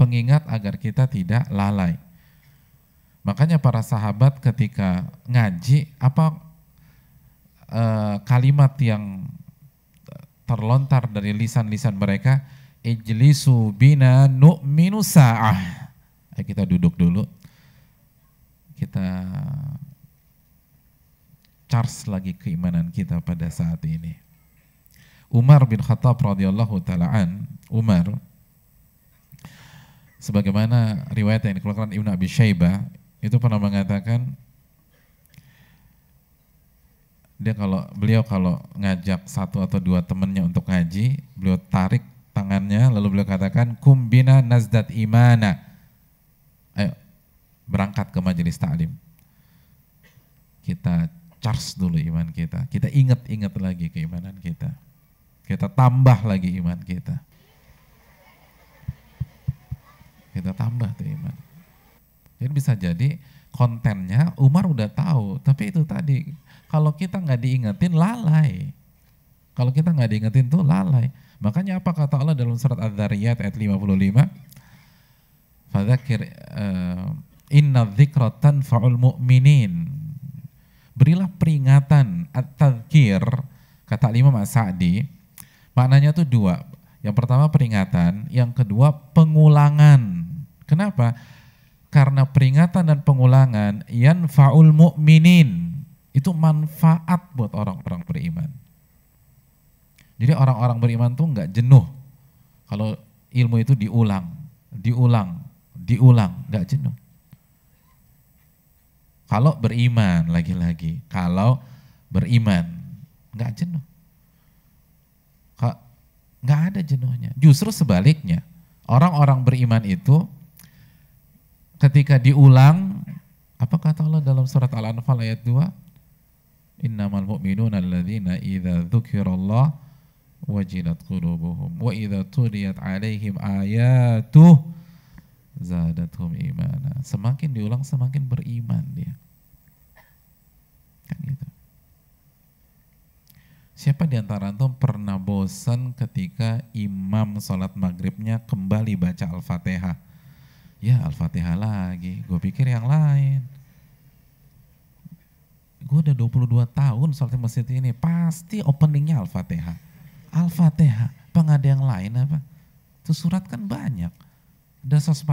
Pengingat agar kita tidak lalai. Makanya para sahabat ketika ngaji, apa e, kalimat yang terlontar dari lisan-lisan mereka, Ijlisu bina nu'minu sa'ah kita duduk dulu kita charge lagi keimanan kita pada saat ini. Umar bin Khattab radhiyallahu taalaan Umar sebagaimana riwayat yang dikeluarkan Ibnu Abi Syaibah itu pernah mengatakan dia kalau beliau kalau ngajak satu atau dua temannya untuk ngaji, beliau tarik tangannya lalu beliau katakan kumbina nazdat imana berangkat ke majelis taklim. Kita charge dulu iman kita. Kita ingat-ingat lagi keimanan kita. Kita tambah lagi iman kita. Kita tambah tuh iman. Jadi bisa jadi kontennya Umar udah tahu, tapi itu tadi kalau kita nggak diingetin lalai. Kalau kita nggak diingetin tuh lalai. Makanya apa kata Allah dalam surat Adz-Dzariyat ayat 55? Fadzakir uh, Inna dzikra tanfa'ul mu'minin. Berilah peringatan at-tadhkir, kata lima As-Sa'di. Maknanya tuh dua. Yang pertama peringatan, yang kedua pengulangan. Kenapa? Karena peringatan dan pengulangan yanfa'ul mu'minin. Itu manfaat buat orang-orang beriman. Jadi orang-orang beriman tuh nggak jenuh kalau ilmu itu diulang, diulang, diulang, nggak jenuh. Kalau beriman lagi-lagi, kalau beriman nggak jenuh. Nggak ada jenuhnya. Justru sebaliknya, orang-orang beriman itu ketika diulang, apa kata Allah dalam surat Al-Anfal ayat 2? Innamal mu'minuna alladhina idza dzukirallah wajilat qulubuhum wa idza tuliyat alaihim ayatuh zadatuhum imana. Semakin diulang semakin beriman dia kan gitu. Siapa di antara antum pernah bosan ketika imam sholat maghribnya kembali baca Al-Fatihah? Ya Al-Fatihah lagi, gue pikir yang lain. Gue udah 22 tahun sholat masjid ini, pasti openingnya Al-Fatihah. Al-Fatihah, apa ada yang lain apa? Itu surat kan banyak, udah 114.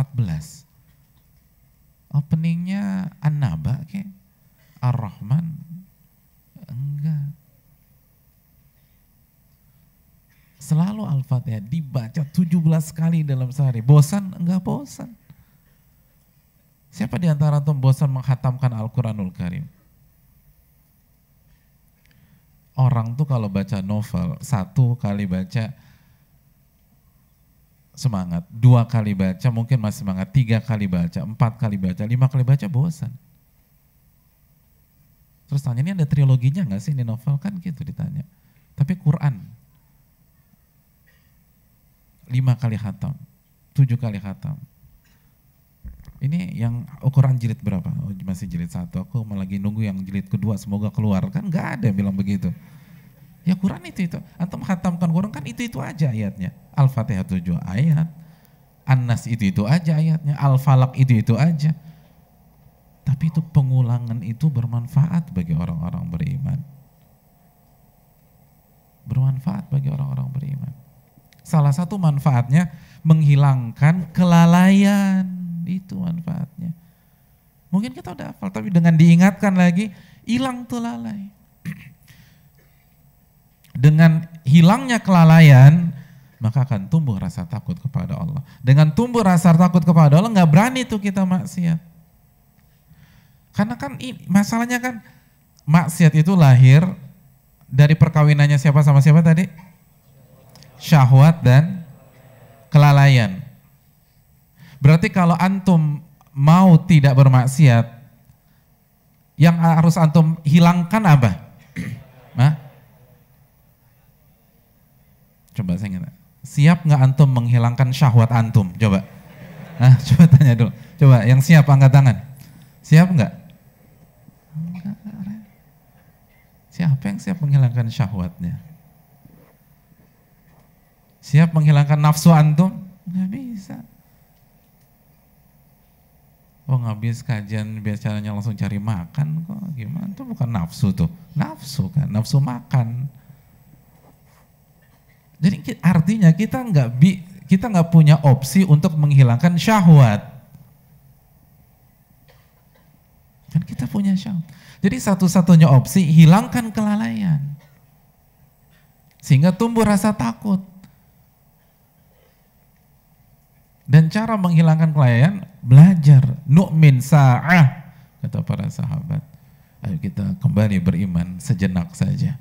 Openingnya An-Naba Ar-Rahman, Enggak. Selalu Al-Fatihah dibaca 17 kali dalam sehari. Bosan? Enggak bosan. Siapa di antara antum bosan menghatamkan Al-Quranul Karim? Orang tuh kalau baca novel, satu kali baca semangat, dua kali baca mungkin masih semangat, tiga kali baca, empat kali baca, lima kali baca bosan. Terus tanya ini ada triloginya nggak sih ini novel kan gitu ditanya. Tapi Quran lima kali khatam, tujuh kali khatam. Ini yang ukuran oh, jilid berapa? Oh, masih jilid satu. Aku mau lagi nunggu yang jilid kedua. Semoga keluar kan nggak ada yang bilang begitu. Ya Quran itu itu. Antum khatamkan Quran kan itu itu aja ayatnya. Al-Fatihah tujuh ayat. An-Nas itu itu aja ayatnya. Al-Falak itu itu aja. Tapi itu pengulangan itu bermanfaat bagi orang-orang beriman. Bermanfaat bagi orang-orang beriman. Salah satu manfaatnya menghilangkan kelalaian. Itu manfaatnya. Mungkin kita udah hafal, tapi dengan diingatkan lagi, hilang tuh lalai. Dengan hilangnya kelalaian, maka akan tumbuh rasa takut kepada Allah. Dengan tumbuh rasa takut kepada Allah, nggak berani tuh kita maksiat. Karena kan ini, masalahnya kan maksiat itu lahir dari perkawinannya siapa sama siapa tadi? Syahwat dan kelalaian. Berarti kalau antum mau tidak bermaksiat, yang harus antum hilangkan apa? Hah? Coba saya ingat. Siap nggak antum menghilangkan syahwat antum? Coba. Nah, coba tanya dulu. Coba yang siap angkat tangan. Siap nggak? Siapa yang siap menghilangkan syahwatnya? Siap menghilangkan nafsu antum? Nggak bisa. Oh habis kajian biasanya langsung cari makan kok. Gimana? Itu bukan nafsu tuh. Nafsu kan, nafsu makan. Jadi artinya kita nggak bi, kita nggak punya opsi untuk menghilangkan syahwat. Kan kita punya syahwat. Jadi satu-satunya opsi hilangkan kelalaian. Sehingga tumbuh rasa takut. Dan cara menghilangkan kelalaian, belajar. Nu'min sa'ah, kata para sahabat. Ayo kita kembali beriman sejenak saja.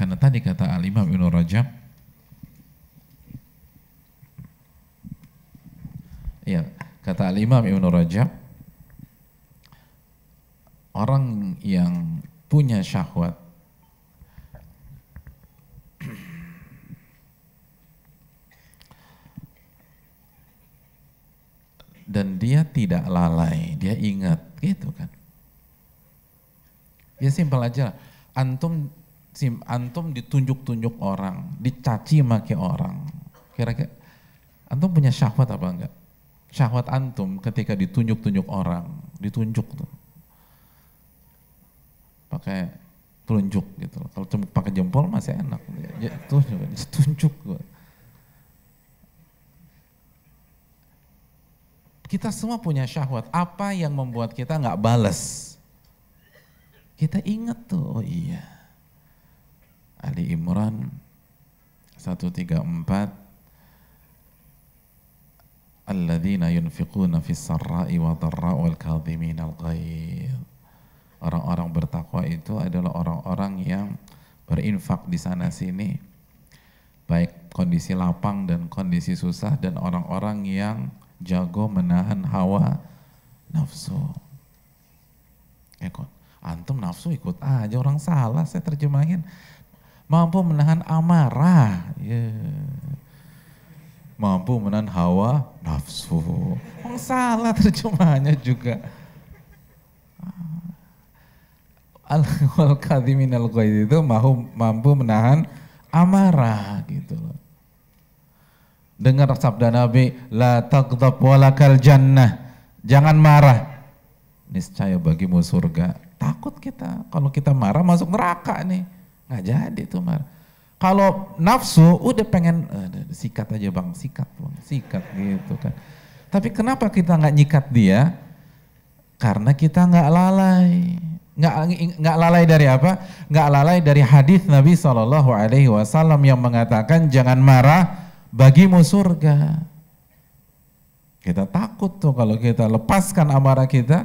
Karena tadi kata alimah bin Rajab, ya kata Al Imam Ibnu Rajab orang yang punya syahwat dan dia tidak lalai, dia ingat gitu kan. Ya simpel aja, antum sim, antum ditunjuk-tunjuk orang, dicaci maki orang. Kira-kira antum punya syahwat apa enggak? syahwat antum ketika ditunjuk-tunjuk orang, ditunjuk tuh. Pakai telunjuk gitu. Kalau cuma pakai jempol masih enak. Ya, ya tunjuk, tunjuk Kita semua punya syahwat. Apa yang membuat kita nggak balas? Kita ingat tuh, oh iya. Ali Imran 134 alladzina yunfiquna fis sarra'i wa dharra'i wal kadhimin al ghaid. Orang-orang bertakwa itu adalah orang-orang yang berinfak di sana sini baik kondisi lapang dan kondisi susah dan orang-orang yang jago menahan hawa nafsu. Ekon, antum nafsu ikut aja orang salah saya terjemahin mampu menahan amarah. Yeah mampu menahan hawa nafsu. Oh, salah terjemahannya juga. Al qadimin al itu mampu mampu menahan amarah gitu loh. Dengar sabda Nabi, la taghdab walakal jannah. Jangan marah. Niscaya bagimu surga. Takut kita kalau kita marah masuk neraka nih. Nggak jadi tuh marah kalau nafsu udah pengen uh, sikat aja bang, sikat bang, sikat gitu kan. Tapi kenapa kita nggak nyikat dia? Karena kita nggak lalai. Nggak, nggak lalai dari apa? Nggak lalai dari hadis Nabi Shallallahu Alaihi Wasallam yang mengatakan jangan marah bagimu surga. Kita takut tuh kalau kita lepaskan amarah kita,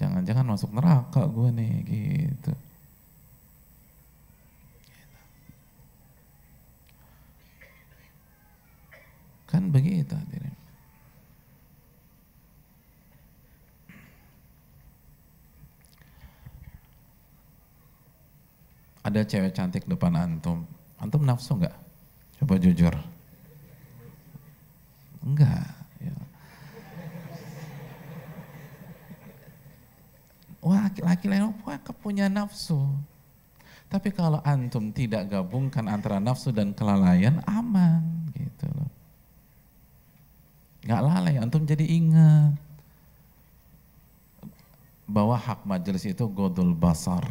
jangan-jangan masuk neraka gue nih gitu. Kan begitu hadirin. Ada cewek cantik depan antum. Antum nafsu enggak? Coba jujur. Enggak. Ya. Wah, laki-laki lain -laki, punya nafsu. Tapi kalau antum tidak gabungkan antara nafsu dan kelalaian, aman gitu nggak lalai antum jadi ingat bahwa hak majelis itu godul basar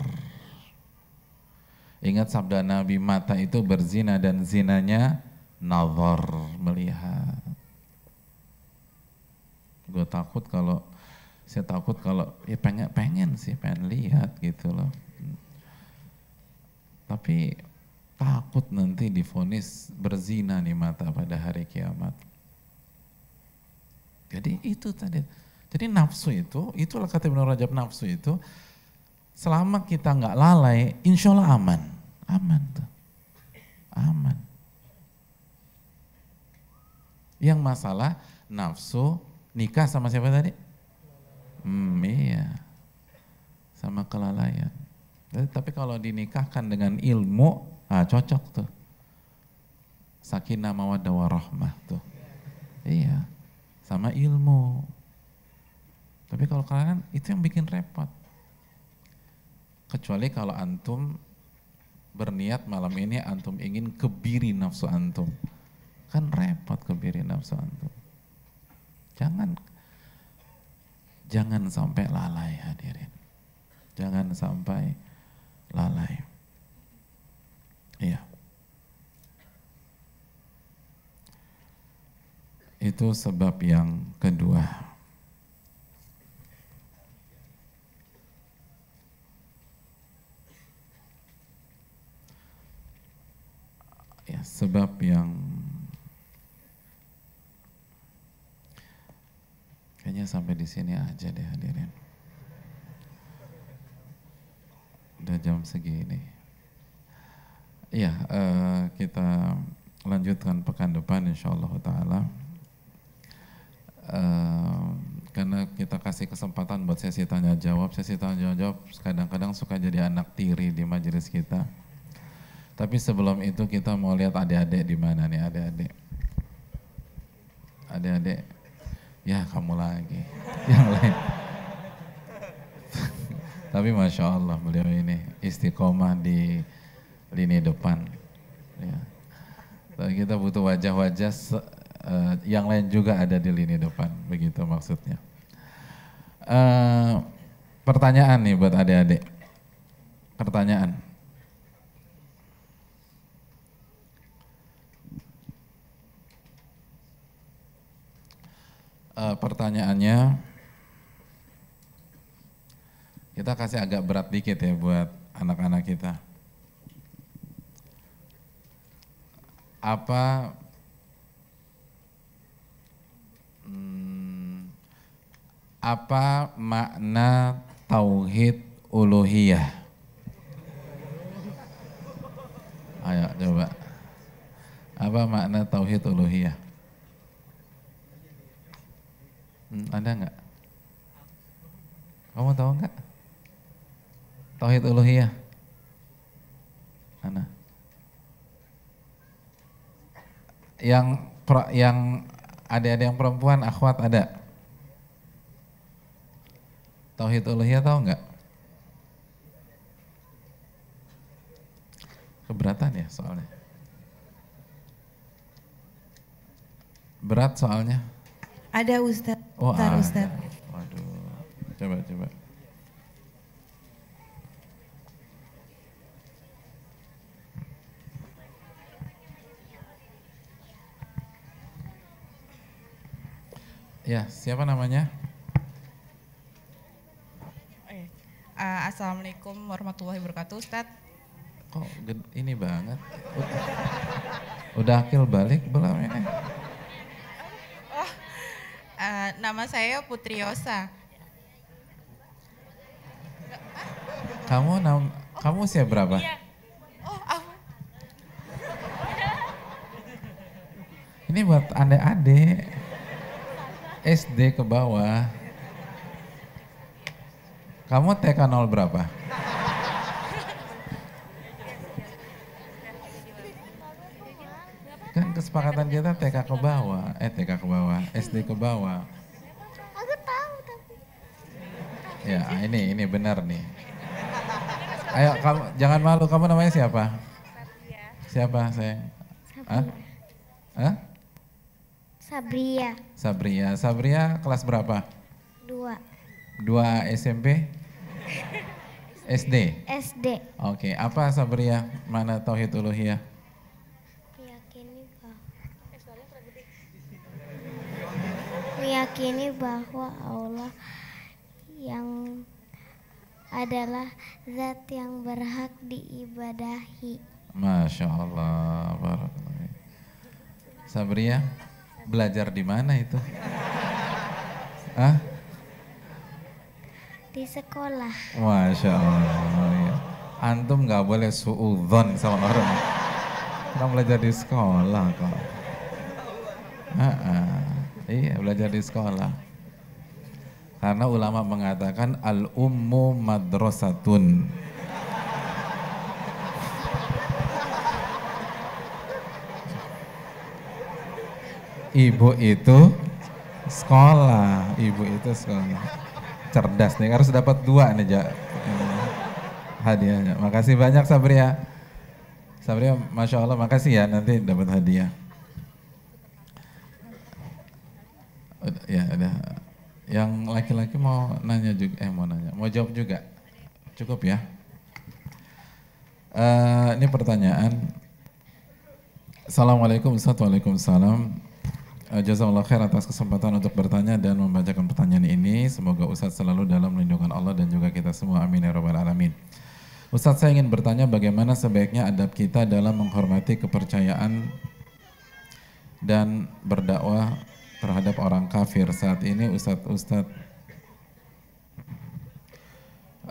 ingat sabda nabi mata itu berzina dan zinanya nazar melihat gue takut kalau saya takut kalau ya pengen pengen sih pengen lihat gitu loh tapi takut nanti difonis berzina nih mata pada hari kiamat jadi itu tadi. Jadi nafsu itu, itulah kata Ibn Rajab nafsu itu, selama kita nggak lalai, insya Allah aman. Aman tuh. Aman. Yang masalah nafsu nikah sama siapa tadi? Hmm, iya. Sama kelalaian. Eh, tapi kalau dinikahkan dengan ilmu, ah, cocok tuh. Sakinah mawadah warahmah tuh. Iya sama ilmu. Tapi kalau kalian kan itu yang bikin repot. Kecuali kalau antum berniat malam ini antum ingin kebiri nafsu antum. Kan repot kebiri nafsu antum. Jangan jangan sampai lalai hadirin. Jangan sampai lalai. Iya. Yeah. Itu sebab yang kedua. Ya, sebab yang kayaknya sampai di sini aja deh hadirin. Udah jam segini. ya uh, kita lanjutkan pekan depan insya Allah ta'ala. Ehm, karena kita kasih kesempatan buat sesi tanya jawab, sesi tanya jawab kadang-kadang suka jadi anak tiri di majelis kita. Tapi sebelum itu kita mau lihat adik-adik di mana nih adik-adik. Adik-adik, ya kamu lagi, yang lain. Tapi masya Allah beliau ini istiqomah di lini depan. Ya. Tapi kita butuh wajah-wajah uh, yang lain juga ada di lini depan, begitu maksudnya. Uh, pertanyaan nih buat adik-adik. Pertanyaan. Uh, pertanyaannya, kita kasih agak berat dikit ya buat anak-anak kita. Apa hmm, apa makna tauhid uluhiyah? Ayo coba. Apa makna tauhid uluhiyah? Hmm, ada nggak? Kamu tahu nggak? Tauhid uluhiyah. Mana? Yang pro, yang ada-ada yang perempuan, akhwat ada. Tauhid uluhiyah tahu nggak? Keberatan ya soalnya. Berat soalnya. Ada ustadz Oh, Ustaz. Ustad. Waduh. Coba coba. Ya, siapa namanya? Oh iya. eh, assalamualaikum warahmatullahi wabarakatuh, Ustaz. Kok ini banget? Udah, udah akil balik belum ini? Ya? Oh, uh, nama saya Putriosa. Kamu nam, kamu siapa? berapa? Iya. Oh, aku. Ini buat adik adek SD ke bawah, kamu TK 0 berapa? Kan kesepakatan kita TK ke bawah, eh TK ke bawah, SD ke bawah. Aku tahu tapi. Ya ini ini benar nih. Ayo kamu jangan malu, kamu namanya siapa? Siapa saya? Sabria. Sabria. Sabria kelas berapa? Dua. Dua SMP? SD? SD. Oke, okay. apa Sabria? Mana Tauhid Uluhiyah? Meyakini bahwa... Meyakini bahwa Allah yang adalah zat yang berhak diibadahi. Masya Allah. Sabria? Belajar di mana itu? Hah? Di sekolah. Masya Allah. Ya. Antum nggak boleh suudon sama orang. Kita belajar di sekolah kok. Ha-ha. Iya belajar di sekolah. Karena ulama mengatakan al-ummu madrasatun. ibu itu sekolah, ibu itu sekolah. Cerdas nih, harus dapat dua nih Jak. Hadiahnya. Makasih banyak Sabria. Sabria, Masya Allah, makasih ya nanti dapat hadiah. ya, ada. Yang laki-laki mau nanya juga, eh mau nanya, mau jawab juga. Cukup ya. Uh, ini pertanyaan. Assalamualaikum, Assalamualaikum, Salam. Eh, Jazakallah khair atas kesempatan untuk bertanya dan membacakan pertanyaan ini. Semoga Ustadz selalu dalam lindungan Allah dan juga kita semua. Amin ya rabbal alamin. Ustadz saya ingin bertanya bagaimana sebaiknya adab kita dalam menghormati kepercayaan dan berdakwah terhadap orang kafir. Saat ini Ustadz-Ustadz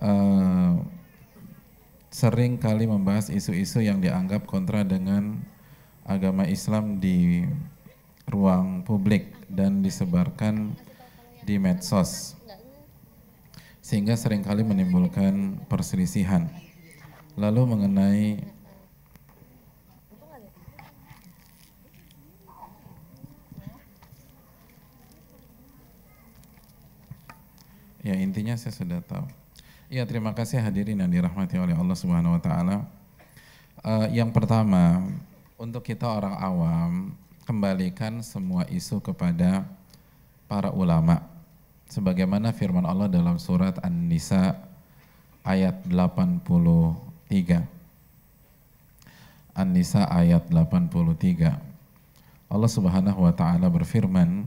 uh, eh, sering kali membahas isu-isu yang dianggap kontra dengan agama Islam di ruang publik dan disebarkan di medsos sehingga seringkali menimbulkan perselisihan. Lalu mengenai Ya, intinya saya sudah tahu. Ya, terima kasih hadirin yang dirahmati oleh Allah Subhanahu wa taala. Uh, yang pertama, untuk kita orang awam kembalikan semua isu kepada para ulama sebagaimana firman Allah dalam surat An-Nisa ayat 83 An-Nisa ayat 83 Allah Subhanahu wa taala berfirman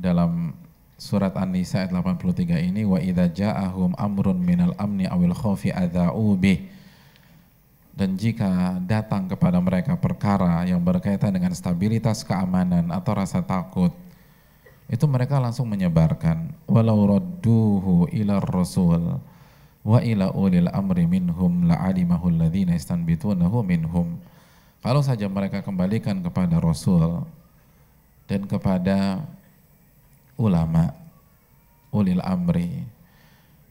dalam surat An-Nisa ayat 83 ini wa idza ja'ahum amrun minal amni awil khawfi adza'u bih dan jika datang kepada mereka perkara yang berkaitan dengan stabilitas keamanan atau rasa takut itu mereka langsung menyebarkan walau radduhu ila rasul wa ila ulil amri minhum la'alimahu alladhina istanbitunahu minhum kalau saja mereka kembalikan kepada rasul dan kepada ulama ulil amri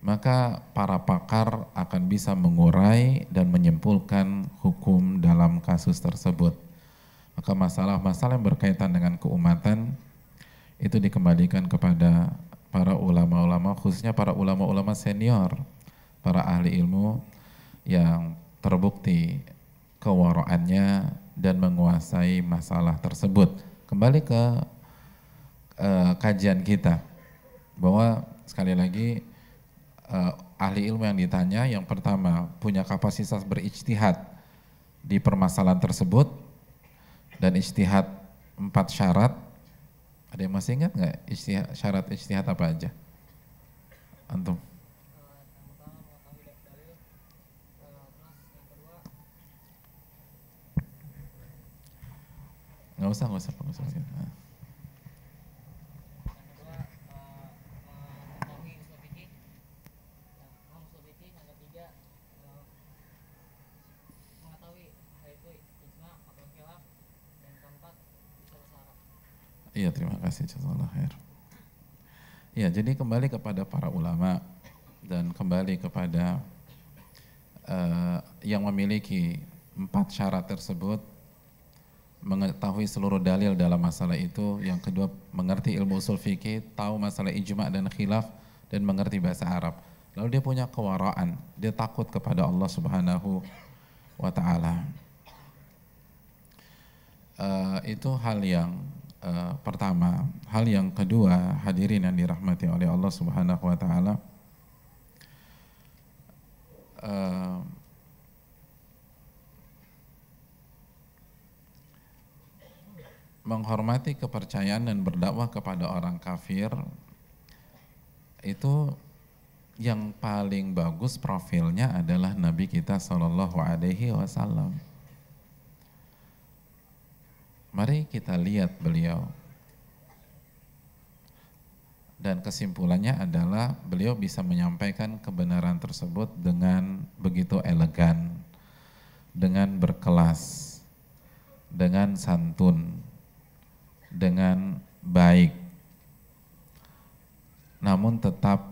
maka para pakar akan bisa mengurai dan menyimpulkan hukum dalam kasus tersebut. Maka masalah-masalah yang berkaitan dengan keumatan itu dikembalikan kepada para ulama-ulama, khususnya para ulama-ulama senior, para ahli ilmu yang terbukti kewaraannya dan menguasai masalah tersebut. Kembali ke uh, kajian kita bahwa sekali lagi uh, ahli ilmu yang ditanya yang pertama punya kapasitas berijtihad di permasalahan tersebut dan ijtihad empat syarat ada yang masih ingat nggak ijtihad, syarat ijtihad apa aja antum nggak usah nggak usah nggak usah, gak usah. Iya terima kasih jazakallah khair. Iya jadi kembali kepada para ulama dan kembali kepada uh, yang memiliki empat syarat tersebut mengetahui seluruh dalil dalam masalah itu yang kedua mengerti ilmu usul fikih tahu masalah ijma dan khilaf dan mengerti bahasa Arab lalu dia punya kewaraan dia takut kepada Allah subhanahu wa ta'ala uh, itu hal yang Eh, pertama. Hal yang kedua, hadirin yang dirahmati oleh Allah Subhanahu wa taala. Uh, menghormati kepercayaan dan berdakwah kepada orang kafir itu yang paling bagus profilnya adalah Nabi kita Shallallahu Alaihi Wasallam. Mari kita lihat beliau. Dan kesimpulannya adalah beliau bisa menyampaikan kebenaran tersebut dengan begitu elegan, dengan berkelas, dengan santun, dengan baik. Namun tetap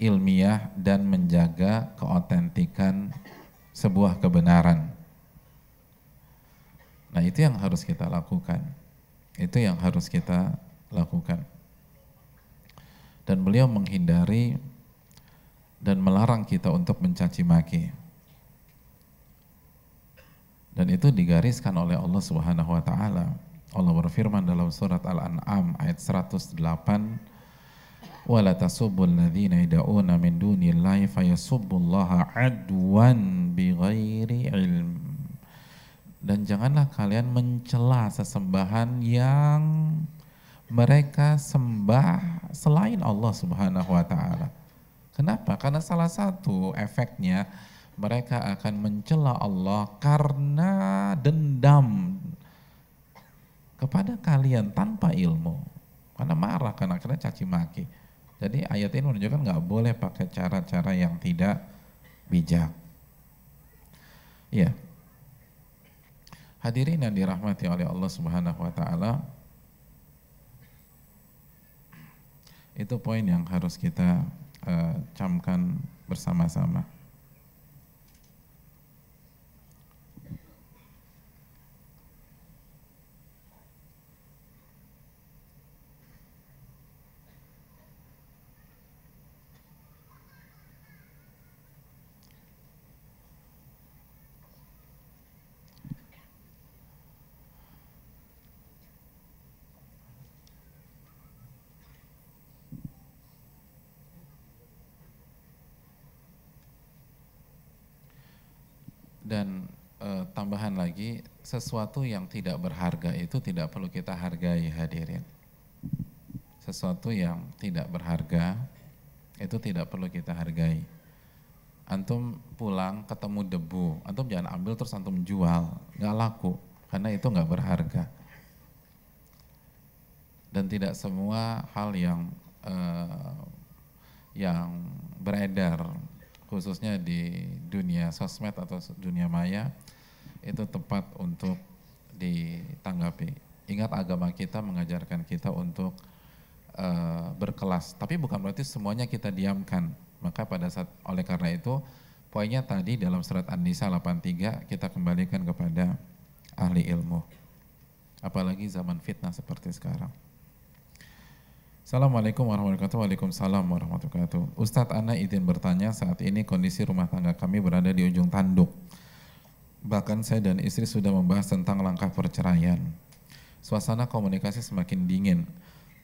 ilmiah dan menjaga keotentikan sebuah kebenaran. Nah itu yang harus kita lakukan. Itu yang harus kita lakukan. Dan beliau menghindari dan melarang kita untuk mencaci maki. Dan itu digariskan oleh Allah Subhanahu wa taala. Allah berfirman dalam surat Al-An'am ayat 108 wala tasubbul ladzina yad'una min dunillahi fayasubbullaha adwan bighairi ilm dan janganlah kalian mencela sesembahan yang mereka sembah selain Allah Subhanahu wa taala. Kenapa? Karena salah satu efeknya mereka akan mencela Allah karena dendam kepada kalian tanpa ilmu. Karena marah karena karena caci maki. Jadi ayat ini menunjukkan nggak boleh pakai cara-cara yang tidak bijak. Iya. Yeah. Hadirin yang dirahmati oleh Allah Subhanahu wa taala. Itu poin yang harus kita uh, camkan bersama-sama. dan e, tambahan lagi sesuatu yang tidak berharga itu tidak perlu kita hargai hadirin sesuatu yang tidak berharga itu tidak perlu kita hargai antum pulang ketemu debu antum jangan ambil terus antum jual nggak laku karena itu nggak berharga dan tidak semua hal yang e, yang beredar khususnya di dunia sosmed atau dunia maya itu tepat untuk ditanggapi. Ingat agama kita mengajarkan kita untuk uh, berkelas, tapi bukan berarti semuanya kita diamkan. Maka pada saat oleh karena itu poinnya tadi dalam surat An-Nisa 83 kita kembalikan kepada ahli ilmu. Apalagi zaman fitnah seperti sekarang. Assalamualaikum warahmatullahi wabarakatuh. Waalaikumsalam warahmatullahi wabarakatuh. Ustadz Ana izin bertanya, saat ini kondisi rumah tangga kami berada di ujung tanduk. Bahkan saya dan istri sudah membahas tentang langkah perceraian. Suasana komunikasi semakin dingin.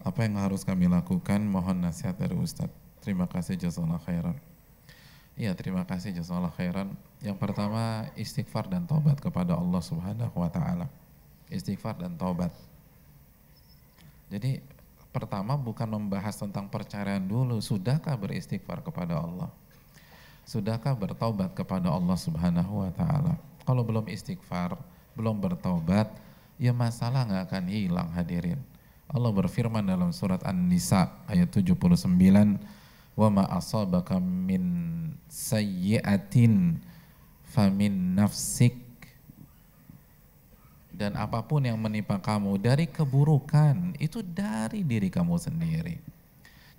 Apa yang harus kami lakukan? Mohon nasihat dari Ustadz. Terima kasih jazallah khairan. Iya, terima kasih jazallah khairan. Yang pertama, istighfar dan taubat kepada Allah Subhanahu wa taala. Istighfar dan taubat. Jadi pertama bukan membahas tentang perceraian dulu, sudahkah beristighfar kepada Allah? Sudahkah bertaubat kepada Allah Subhanahu wa taala? Kalau belum istighfar, belum bertaubat, ya masalah nggak akan hilang hadirin. Allah berfirman dalam surat An-Nisa ayat 79, "Wa ma asabaka min sayyi'atin famin nafsik dan apapun yang menimpa kamu dari keburukan itu dari diri kamu sendiri.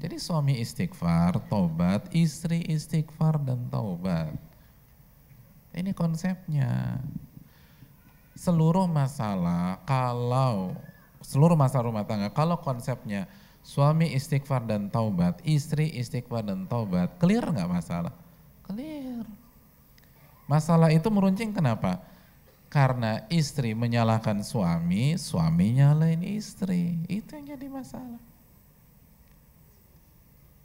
Jadi suami istighfar, tobat, istri istighfar dan taubat. Ini konsepnya. Seluruh masalah kalau seluruh masalah rumah tangga kalau konsepnya suami istighfar dan taubat, istri istighfar dan taubat, clear nggak masalah? Clear. Masalah itu meruncing kenapa? Karena istri menyalahkan suami, suami nyalain istri. Itu yang jadi masalah.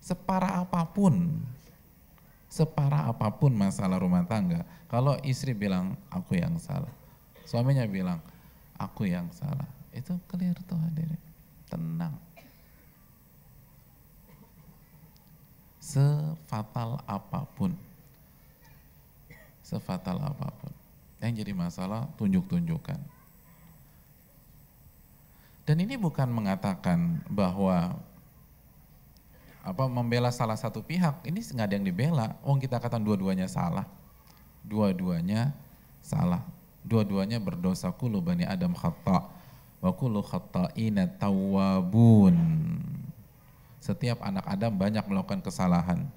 Separa apapun, separa apapun masalah rumah tangga, kalau istri bilang aku yang salah, suaminya bilang aku yang salah, itu clear tuh hadirin, tenang. Sefatal apapun, sefatal apapun. Yang jadi masalah tunjuk-tunjukkan. Dan ini bukan mengatakan bahwa apa membela salah satu pihak, ini nggak ada yang dibela. Wong kita katakan dua-duanya salah. Dua-duanya salah. Dua-duanya berdosa kulo bani Adam khata wa kullu khata'ina tawabun. Setiap anak Adam banyak melakukan kesalahan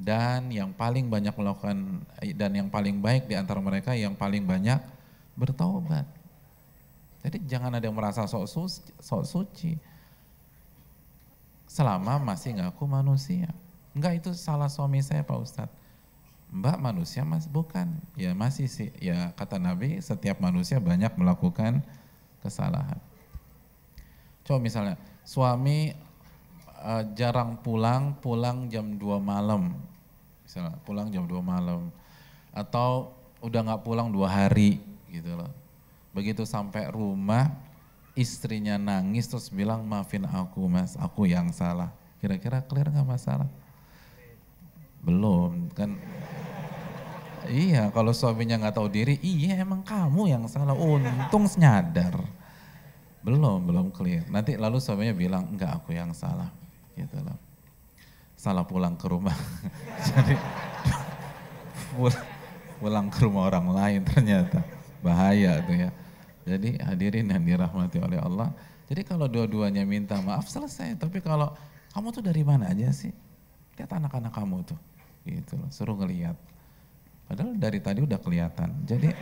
dan yang paling banyak melakukan dan yang paling baik di antara mereka yang paling banyak bertobat. Jadi jangan ada yang merasa sok suci, sok suci selama masih ngaku manusia. Enggak itu salah suami saya Pak Ustadz. Mbak manusia mas bukan ya masih sih ya kata Nabi setiap manusia banyak melakukan kesalahan. Coba misalnya suami uh, jarang pulang pulang jam 2 malam misalnya pulang jam 2 malam atau udah nggak pulang dua hari gitu loh begitu sampai rumah istrinya nangis terus bilang maafin aku mas aku yang salah kira-kira clear nggak masalah belum kan iya kalau suaminya nggak tahu diri iya emang kamu yang salah untung nyadar belum belum clear nanti lalu suaminya bilang enggak aku yang salah gitu loh salah pulang ke rumah. Jadi pulang ke rumah orang lain ternyata bahaya tuh ya. Jadi hadirin yang dirahmati oleh Allah. Jadi kalau dua-duanya minta maaf selesai. Tapi kalau kamu tuh dari mana aja sih? Lihat anak-anak kamu tuh. Gitu, suruh ngeliat. Padahal dari tadi udah kelihatan. Jadi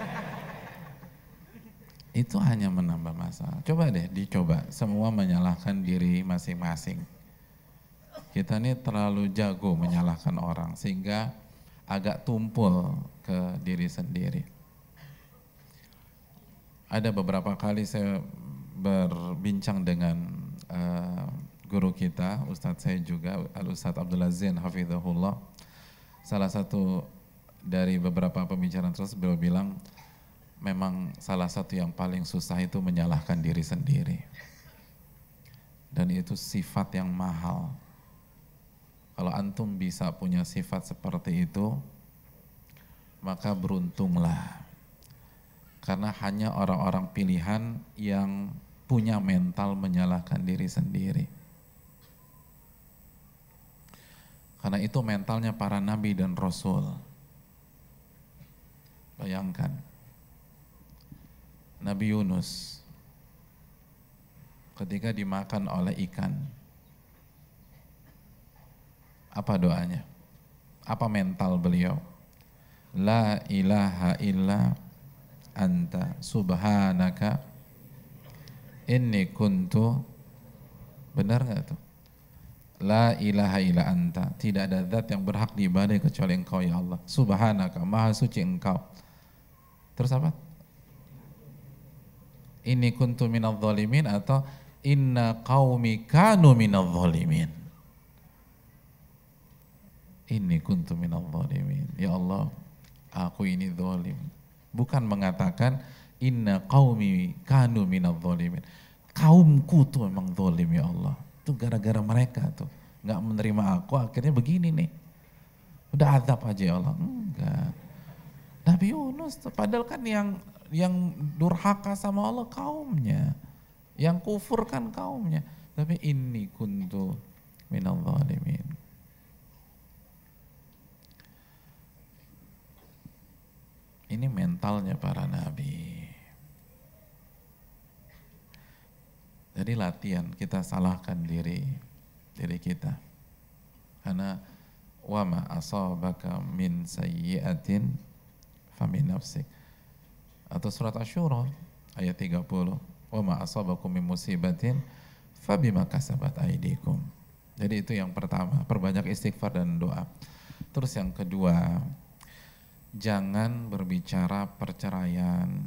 itu hanya menambah masalah. Coba deh dicoba semua menyalahkan diri masing-masing. Kita ini terlalu jago menyalahkan orang sehingga agak tumpul ke diri sendiri. Ada beberapa kali saya berbincang dengan uh, guru kita, Ustadz saya juga, Al-Ustadz Abdul Azin Hafidhullah. Salah satu dari beberapa pembicaraan terus beliau bilang, memang salah satu yang paling susah itu menyalahkan diri sendiri. Dan itu sifat yang mahal. Kalau antum bisa punya sifat seperti itu, maka beruntunglah. Karena hanya orang-orang pilihan yang punya mental menyalahkan diri sendiri. Karena itu mentalnya para nabi dan rasul. Bayangkan. Nabi Yunus ketika dimakan oleh ikan apa doanya? Apa mental beliau? La ilaha illa anta subhanaka inni kuntu benar nggak tuh la ilaha illa anta tidak ada zat yang berhak diibadai kecuali engkau ya Allah subhanaka maha suci engkau terus apa ini kuntu minadh dhalimin atau inna qaumi kanu minadh dhalimin ini kuntu minal zalimin. Ya Allah, aku ini zalim. Bukan mengatakan inna qaumi kanu minal zalimin. Kaumku tuh emang zalim ya Allah. Itu gara-gara mereka tuh. Nggak menerima aku akhirnya begini nih. Udah azab aja ya Allah. Enggak. Nabi Yunus tuh, padahal kan yang yang durhaka sama Allah kaumnya. Yang kufur kan kaumnya. Tapi ini kuntu minal zalimin. Ini mentalnya para nabi. Jadi latihan kita salahkan diri diri kita. Karena wa ma asabaka min sayyi'atin famin nafsik. Atau surat Asy-Syura ayat 30. Wa ma asabakum min musibatin fabima kasabat aydikum. Jadi itu yang pertama, perbanyak istighfar dan doa. Terus yang kedua, jangan berbicara perceraian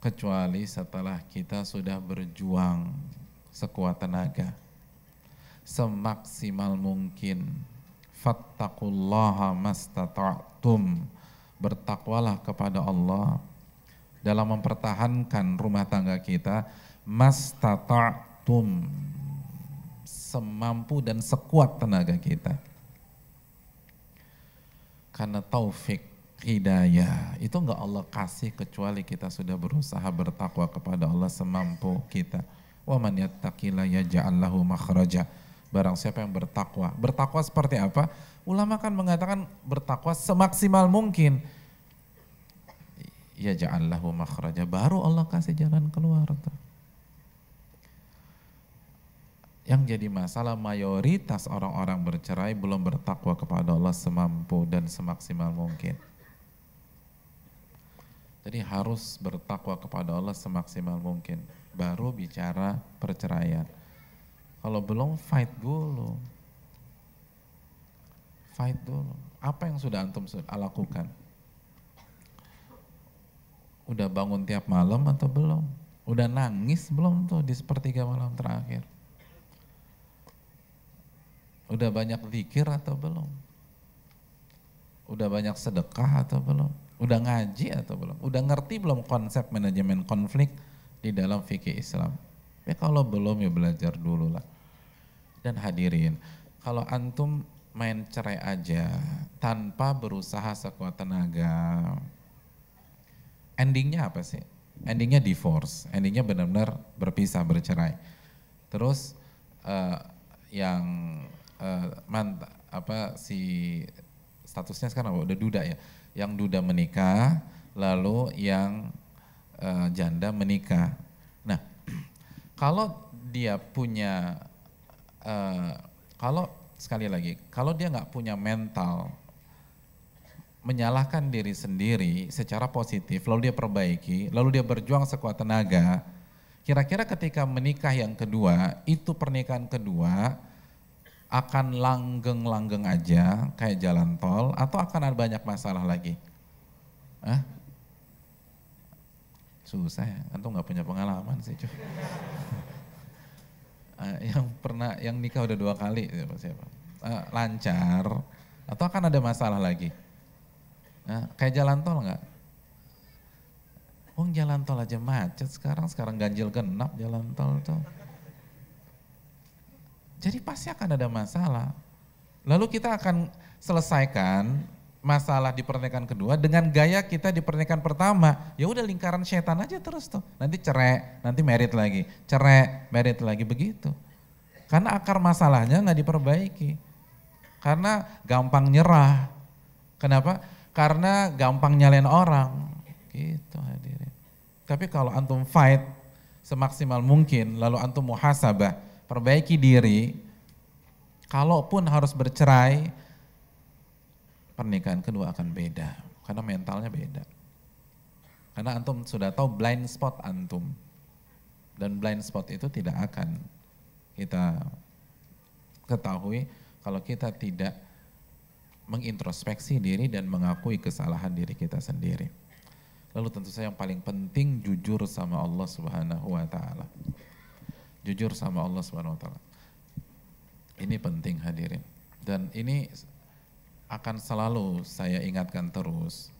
kecuali setelah kita sudah berjuang sekuat tenaga semaksimal mungkin fattakullaha mastata'tum bertakwalah kepada Allah dalam mempertahankan rumah tangga kita mastata'tum semampu dan sekuat tenaga kita karena taufik hidayah itu enggak Allah kasih kecuali kita sudah berusaha bertakwa kepada Allah semampu kita wa man yattaqilla yaj'al lahu makhraja barang siapa yang bertakwa bertakwa seperti apa ulama kan mengatakan bertakwa semaksimal mungkin ya ja'al lahu makhraja baru Allah kasih jalan keluar tuh yang jadi masalah mayoritas orang-orang bercerai belum bertakwa kepada Allah semampu dan semaksimal mungkin. Jadi harus bertakwa kepada Allah semaksimal mungkin. Baru bicara perceraian. Kalau belum fight dulu. Fight dulu. Apa yang sudah antum lakukan? Udah bangun tiap malam atau belum? Udah nangis belum tuh di sepertiga malam terakhir? Udah banyak zikir atau belum? Udah banyak sedekah atau belum? Udah ngaji atau belum? Udah ngerti belum konsep manajemen konflik di dalam fikih Islam? Ya kalau belum ya belajar dulu lah. Dan hadirin, kalau antum main cerai aja tanpa berusaha sekuat tenaga, endingnya apa sih? Endingnya divorce, endingnya benar-benar berpisah, bercerai. Terus uh, yang uh, mant apa si statusnya sekarang udah duda ya yang duda menikah, lalu yang uh, janda menikah. Nah, kalau dia punya, uh, kalau sekali lagi, kalau dia nggak punya mental menyalahkan diri sendiri secara positif, lalu dia perbaiki, lalu dia berjuang sekuat tenaga. Kira-kira ketika menikah yang kedua, itu pernikahan kedua, akan langgeng-langgeng aja kayak jalan tol atau akan ada banyak masalah lagi? Hah? Susah ya, antum nggak punya pengalaman sih cuy. Eh, yang pernah, yang nikah udah dua kali siapa siapa? Eh, lancar atau akan ada masalah lagi? Nah, kayak jalan tol nggak? Wong oh, jalan tol aja macet sekarang, sekarang ganjil genap jalan tol tuh. Jadi pasti akan ada masalah. Lalu kita akan selesaikan masalah di pernikahan kedua dengan gaya kita di pernikahan pertama. Ya udah lingkaran setan aja terus tuh. Nanti cerai, nanti merit lagi, cerai, merit lagi begitu. Karena akar masalahnya nggak diperbaiki. Karena gampang nyerah. Kenapa? Karena gampang nyalain orang. Gitu hadirin. Tapi kalau antum fight semaksimal mungkin, lalu antum muhasabah, perbaiki diri, kalaupun harus bercerai, pernikahan kedua akan beda. Karena mentalnya beda. Karena antum sudah tahu blind spot antum. Dan blind spot itu tidak akan kita ketahui kalau kita tidak mengintrospeksi diri dan mengakui kesalahan diri kita sendiri. Lalu tentu saja yang paling penting jujur sama Allah Subhanahu wa taala jujur sama Allah Subhanahu wa taala. Ini penting hadirin. Dan ini akan selalu saya ingatkan terus.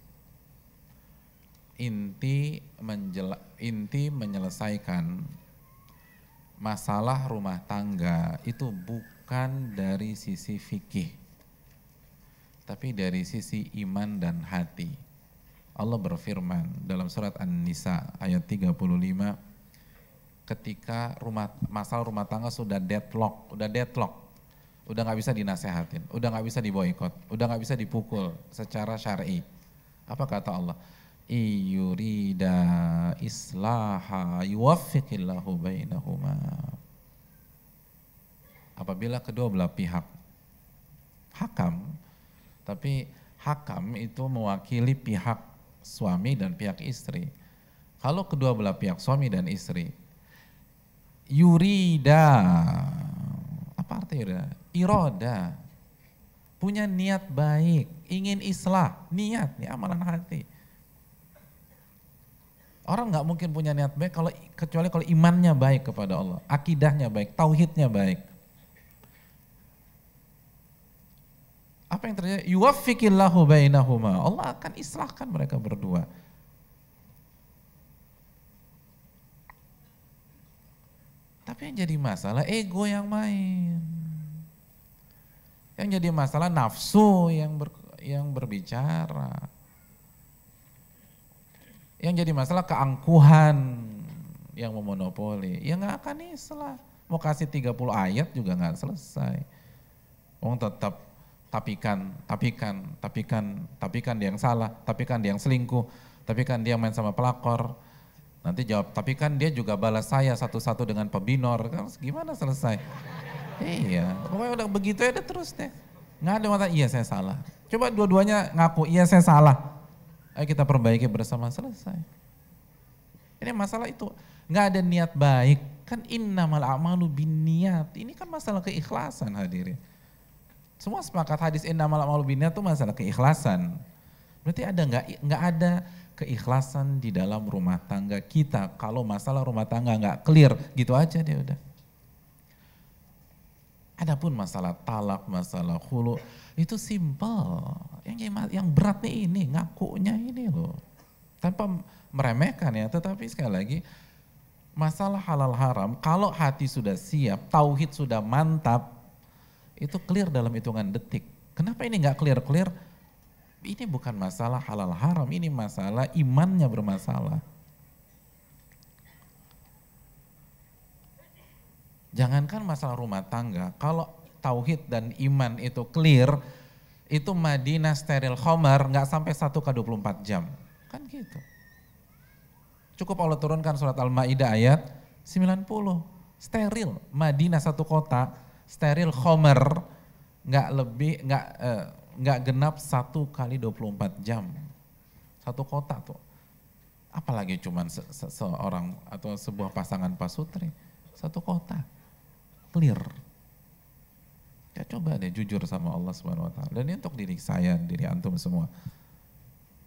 Inti menjela, inti menyelesaikan masalah rumah tangga itu bukan dari sisi fikih tapi dari sisi iman dan hati. Allah berfirman dalam surat An-Nisa ayat 35 ketika rumah masal rumah tangga sudah deadlock, udah deadlock, udah nggak bisa dinasehatin, udah nggak bisa diboykot, udah nggak bisa dipukul secara syar'i. Apa kata Allah? Iyurida islaha yuwaffiqillahu bainahuma. Apabila kedua belah pihak hakam, tapi hakam itu mewakili pihak suami dan pihak istri. Kalau kedua belah pihak suami dan istri yurida. Apa artinya Iroda. Punya niat baik, ingin islah, niat, ini amalan hati. Orang nggak mungkin punya niat baik kalau kecuali kalau imannya baik kepada Allah, akidahnya baik, tauhidnya baik. Apa yang terjadi? Allah akan islahkan mereka berdua Tapi yang jadi masalah ego yang main. Yang jadi masalah nafsu yang ber, yang berbicara. Yang jadi masalah keangkuhan yang memonopoli. Ya nggak akan islah. Mau kasih 30 ayat juga nggak selesai. Wong tetap tapikan, tapikan, tapikan, tapikan dia yang salah, tapikan dia yang selingkuh, tapikan dia yang main sama pelakor, Nanti jawab, tapi kan dia juga balas saya satu-satu dengan pebinor. Kan gimana selesai? iya, pokoknya udah begitu ya udah terus deh. Nggak ada mata, iya saya salah. Coba dua-duanya ngaku, iya saya salah. Ayo kita perbaiki bersama, selesai. Ini masalah itu. Nggak ada niat baik. Kan innamal amalu bin niat. Ini kan masalah keikhlasan hadirin. Semua sepakat hadis innamal amalu bin niat itu masalah keikhlasan. Berarti ada nggak nggak ada keikhlasan di dalam rumah tangga kita. Kalau masalah rumah tangga nggak clear, gitu aja dia udah. Adapun masalah talak, masalah hulu, itu simple. Yang yang beratnya ini, ngakunya ini loh. Tanpa meremehkan ya, tetapi sekali lagi masalah halal haram, kalau hati sudah siap, tauhid sudah mantap, itu clear dalam hitungan detik. Kenapa ini nggak clear-clear? Ini bukan masalah halal haram, ini masalah imannya bermasalah. Jangankan masalah rumah tangga, kalau tauhid dan iman itu clear, itu Madinah steril khomer nggak sampai 1 ke 24 jam. Kan gitu. Cukup Allah turunkan surat Al-Ma'idah ayat 90. Steril. Madinah satu kota, steril khomer nggak lebih nggak eh, nggak genap satu kali 24 jam. Satu kota tuh. Apalagi cuman se se seorang atau sebuah pasangan pasutri. Satu kota. Clear. Ya coba deh jujur sama Allah Subhanahu wa taala. Dan ini untuk diri saya, diri antum semua.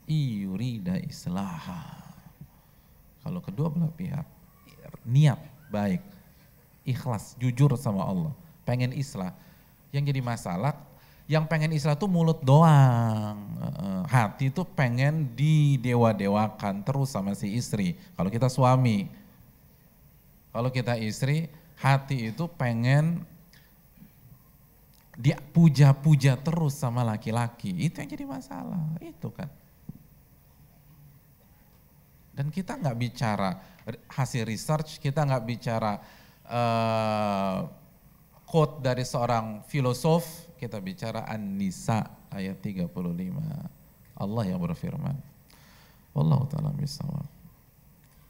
iurida islah Kalau kedua belah pihak niat baik, ikhlas, jujur sama Allah, pengen islah. Yang jadi masalah yang pengen Islam tuh mulut doang. Hati tuh pengen didewa-dewakan terus sama si istri. Kalau kita suami, kalau kita istri, hati itu pengen dia puja-puja terus sama laki-laki. Itu yang jadi masalah, itu kan. Dan kita nggak bicara hasil research, kita nggak bicara uh, quote dari seorang filosof kita bicara An-Nisa ayat 35. Allah yang berfirman. Wallahu taala bisawab.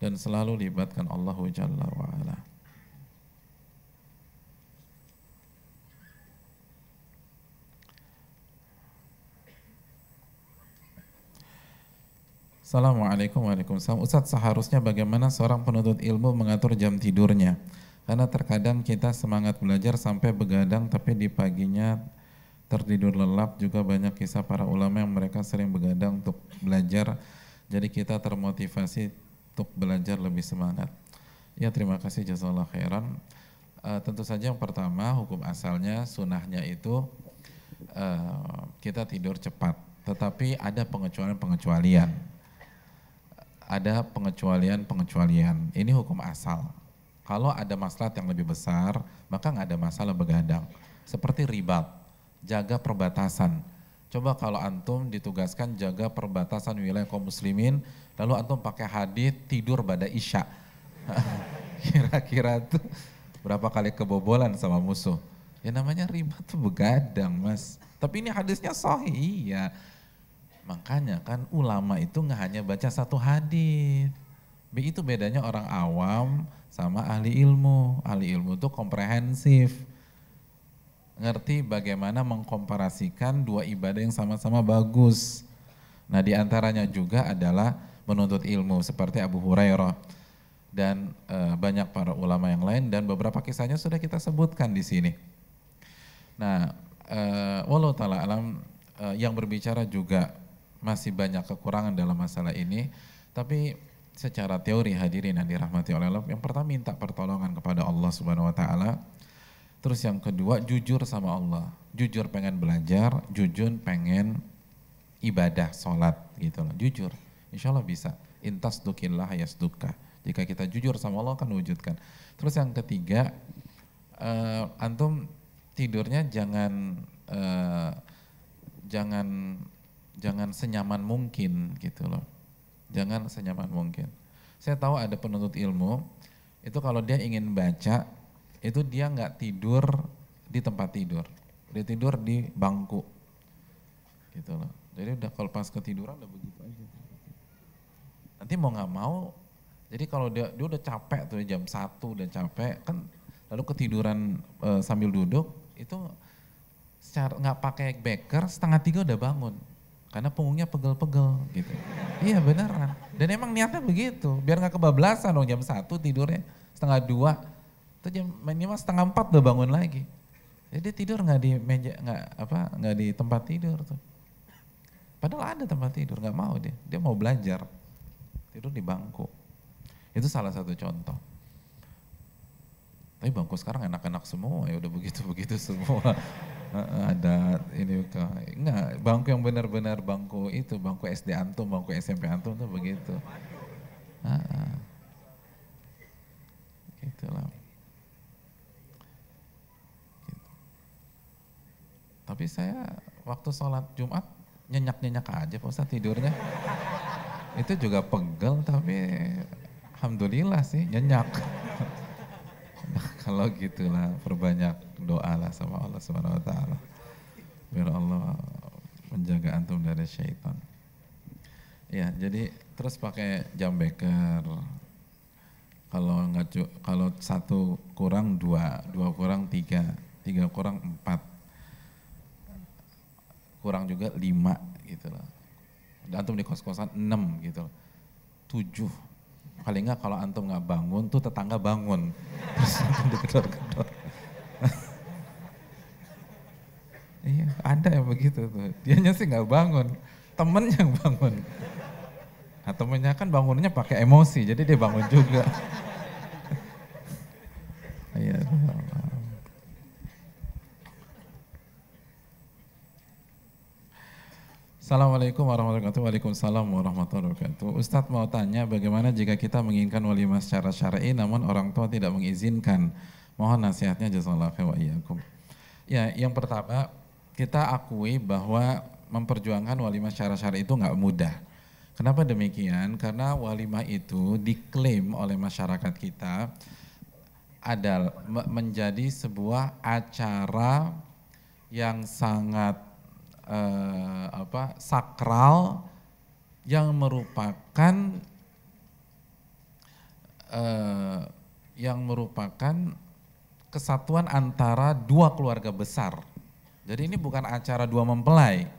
Dan selalu libatkan Allah Jalla wa'ala. Assalamualaikum warahmatullahi wabarakatuh. Ustaz, seharusnya bagaimana seorang penuntut ilmu mengatur jam tidurnya? Karena terkadang kita semangat belajar sampai begadang tapi di paginya tertidur lelap juga banyak kisah para ulama yang mereka sering begadang untuk belajar. Jadi kita termotivasi untuk belajar lebih semangat. Ya terima kasih jazakallah khairan. E, tentu saja yang pertama hukum asalnya sunahnya itu e, kita tidur cepat. Tetapi ada pengecualian-pengecualian. Ada pengecualian-pengecualian. Ini hukum asal kalau ada masalah yang lebih besar, maka nggak ada masalah begadang. Seperti ribat, jaga perbatasan. Coba kalau antum ditugaskan jaga perbatasan wilayah kaum muslimin, lalu antum pakai hadis tidur pada isya. Kira-kira tuh berapa kali kebobolan sama musuh. Ya namanya ribat tuh begadang mas. Tapi ini hadisnya sahih ya. Makanya kan ulama itu nggak hanya baca satu hadis. Itu bedanya orang awam sama ahli ilmu. Ahli ilmu itu komprehensif. Ngerti bagaimana mengkomparasikan dua ibadah yang sama-sama bagus. Nah diantaranya juga adalah menuntut ilmu seperti Abu Hurairah dan e, banyak para ulama yang lain dan beberapa kisahnya sudah kita sebutkan di sini. Nah, e, eh, walau taala alam e, yang berbicara juga masih banyak kekurangan dalam masalah ini, tapi secara teori hadirin yang dirahmati oleh Allah, yang pertama minta pertolongan kepada Allah Subhanahu wa taala. Terus yang kedua jujur sama Allah. Jujur pengen belajar, jujur pengen ibadah, sholat gitu loh. Jujur, insya Allah bisa. Intas dukillah seduka Jika kita jujur sama Allah akan wujudkan. Terus yang ketiga, uh, antum tidurnya jangan uh, jangan jangan senyaman mungkin gitu loh Jangan senyaman mungkin. Saya tahu ada penuntut ilmu, itu kalau dia ingin baca, itu dia nggak tidur di tempat tidur. Dia tidur di bangku. Gitu loh. Jadi udah kalau pas ketiduran udah begitu aja. Nanti mau nggak mau, jadi kalau dia, dia udah capek tuh jam satu udah capek, kan lalu ketiduran e, sambil duduk, itu secara nggak pakai backer setengah tiga udah bangun karena punggungnya pegel-pegel gitu. Iya beneran. Dan emang niatnya begitu. Biar nggak kebablasan dong jam satu tidurnya. Setengah dua. Itu jam minimal setengah empat udah bangun lagi. Jadi tidur nggak di meja nggak apa nggak di tempat tidur tuh. Padahal ada tempat tidur nggak mau dia. Dia mau belajar. Tidur di bangku. Itu salah satu contoh tapi eh, bangku sekarang enak-enak semua ya udah begitu-begitu semua ada ini enggak bangku yang benar-benar bangku itu bangku SD antum bangku SMP antum tuh begitu Itulah. gitu. tapi saya waktu sholat Jumat nyenyak-nyenyak aja Pak Ustaz tidurnya itu juga pegel tapi Alhamdulillah sih nyenyak kalau gitulah perbanyak doa lah sama Allah Subhanahu wa taala. Biar Allah menjaga antum dari syaitan. Ya, jadi terus pakai jam beker. Kalau nggak kalau satu kurang dua, dua kurang tiga, tiga kurang empat, kurang juga lima gitu loh. antum di kos-kosan enam gitu loh. Tujuh paling nggak kalau antum nggak bangun tuh tetangga bangun terus antum digedor-gedor iya ada yang begitu tuh dianya sih nggak bangun temen yang bangun nah temennya kan bangunnya pakai emosi jadi dia bangun juga iya Assalamualaikum warahmatullahi wabarakatuh. Waalaikumsalam warahmatullahi wabarakatuh. Ustadz mau tanya bagaimana jika kita menginginkan walimah secara syar'i namun orang tua tidak mengizinkan. Mohon nasihatnya jazakallahu wa iyyakum. Ya, yang pertama kita akui bahwa memperjuangkan walimah secara syar'i itu nggak mudah. Kenapa demikian? Karena walimah itu diklaim oleh masyarakat kita adalah menjadi sebuah acara yang sangat eh, apa sakral yang merupakan eh, yang merupakan kesatuan antara dua keluarga besar. Jadi ini bukan acara dua mempelai,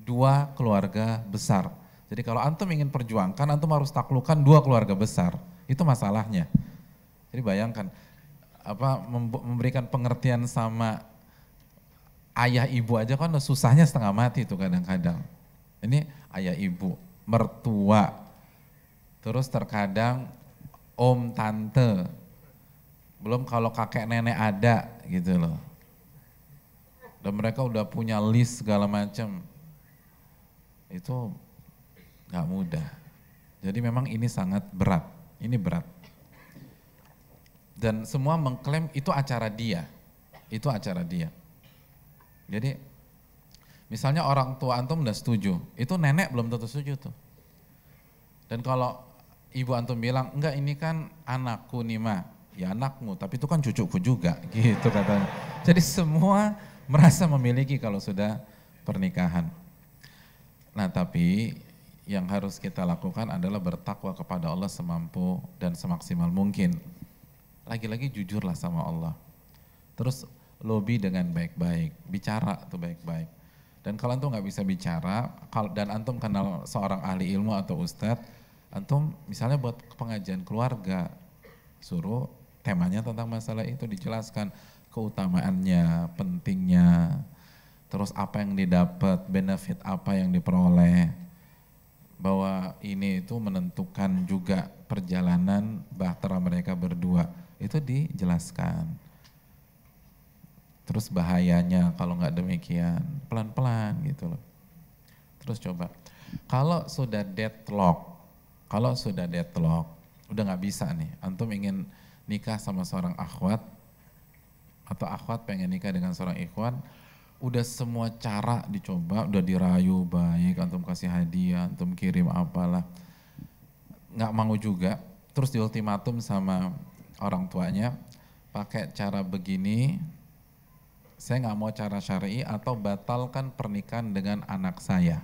dua keluarga besar. Jadi kalau antum ingin perjuangkan, antum harus taklukkan dua keluarga besar. Itu masalahnya. Jadi bayangkan apa memberikan pengertian sama ayah ibu aja kan susahnya setengah mati itu kadang-kadang. Ini ayah ibu, mertua, terus terkadang om tante, belum kalau kakek nenek ada gitu loh. Dan mereka udah punya list segala macam. Itu nggak mudah. Jadi memang ini sangat berat. Ini berat. Dan semua mengklaim itu acara dia. Itu acara dia. Jadi misalnya orang tua antum udah setuju, itu nenek belum tentu setuju tuh. Dan kalau ibu antum bilang, enggak ini kan anakku nih ma, ya anakmu, tapi itu kan cucuku juga gitu katanya. Jadi semua merasa memiliki kalau sudah pernikahan. Nah tapi yang harus kita lakukan adalah bertakwa kepada Allah semampu dan semaksimal mungkin. Lagi-lagi jujurlah sama Allah. Terus lobby dengan baik-baik, bicara tuh baik-baik. Dan kalau antum nggak bisa bicara, kalau dan antum kenal seorang ahli ilmu atau ustadz, antum misalnya buat pengajian keluarga, suruh temanya tentang masalah itu dijelaskan keutamaannya, pentingnya, terus apa yang didapat, benefit apa yang diperoleh, bahwa ini itu menentukan juga perjalanan bahtera mereka berdua itu dijelaskan. Terus bahayanya kalau nggak demikian, pelan-pelan gitu loh. Terus coba, kalau sudah deadlock, kalau sudah deadlock, udah nggak bisa nih. Antum ingin nikah sama seorang akhwat atau akhwat pengen nikah dengan seorang ikhwan, udah semua cara dicoba, udah dirayu baik, antum kasih hadiah, antum kirim apalah, nggak mau juga, terus di ultimatum sama orang tuanya, pakai cara begini, saya nggak mau cara syari atau batalkan pernikahan dengan anak saya.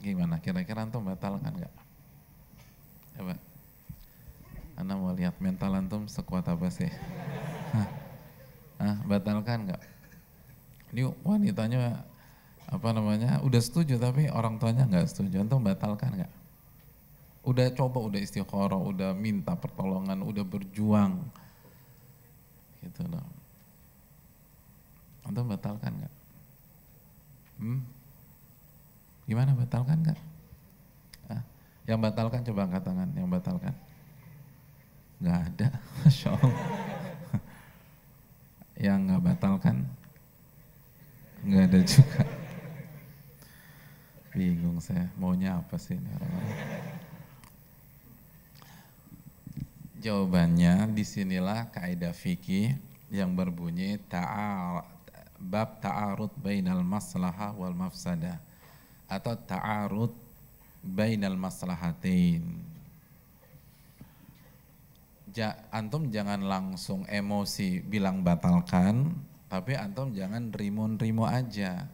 Gimana? Kira-kira antum batalkan nggak? Coba. Anda mau lihat mental antum sekuat apa sih? Hah? Batalkan nggak? Ini wanitanya apa namanya udah setuju tapi orang tuanya nggak setuju. Antum batalkan nggak? Udah coba, udah istiqoroh, udah minta pertolongan, udah berjuang. Gitu loh atau batalkan nggak? Hmm? Gimana batalkan nggak? Nah, yang batalkan coba angkat tangan, yang batalkan. Nggak ada, Masya Allah. yang nggak batalkan, nggak ada juga. Bingung saya, maunya apa sih ini orang-orang? Jawabannya disinilah kaidah fikih yang berbunyi ta'al bab ta'arud bainal maslahah wal mafsada atau ta'arud bainal maslahatin Ja, antum jangan langsung emosi bilang batalkan, tapi antum jangan rimun-rimu aja.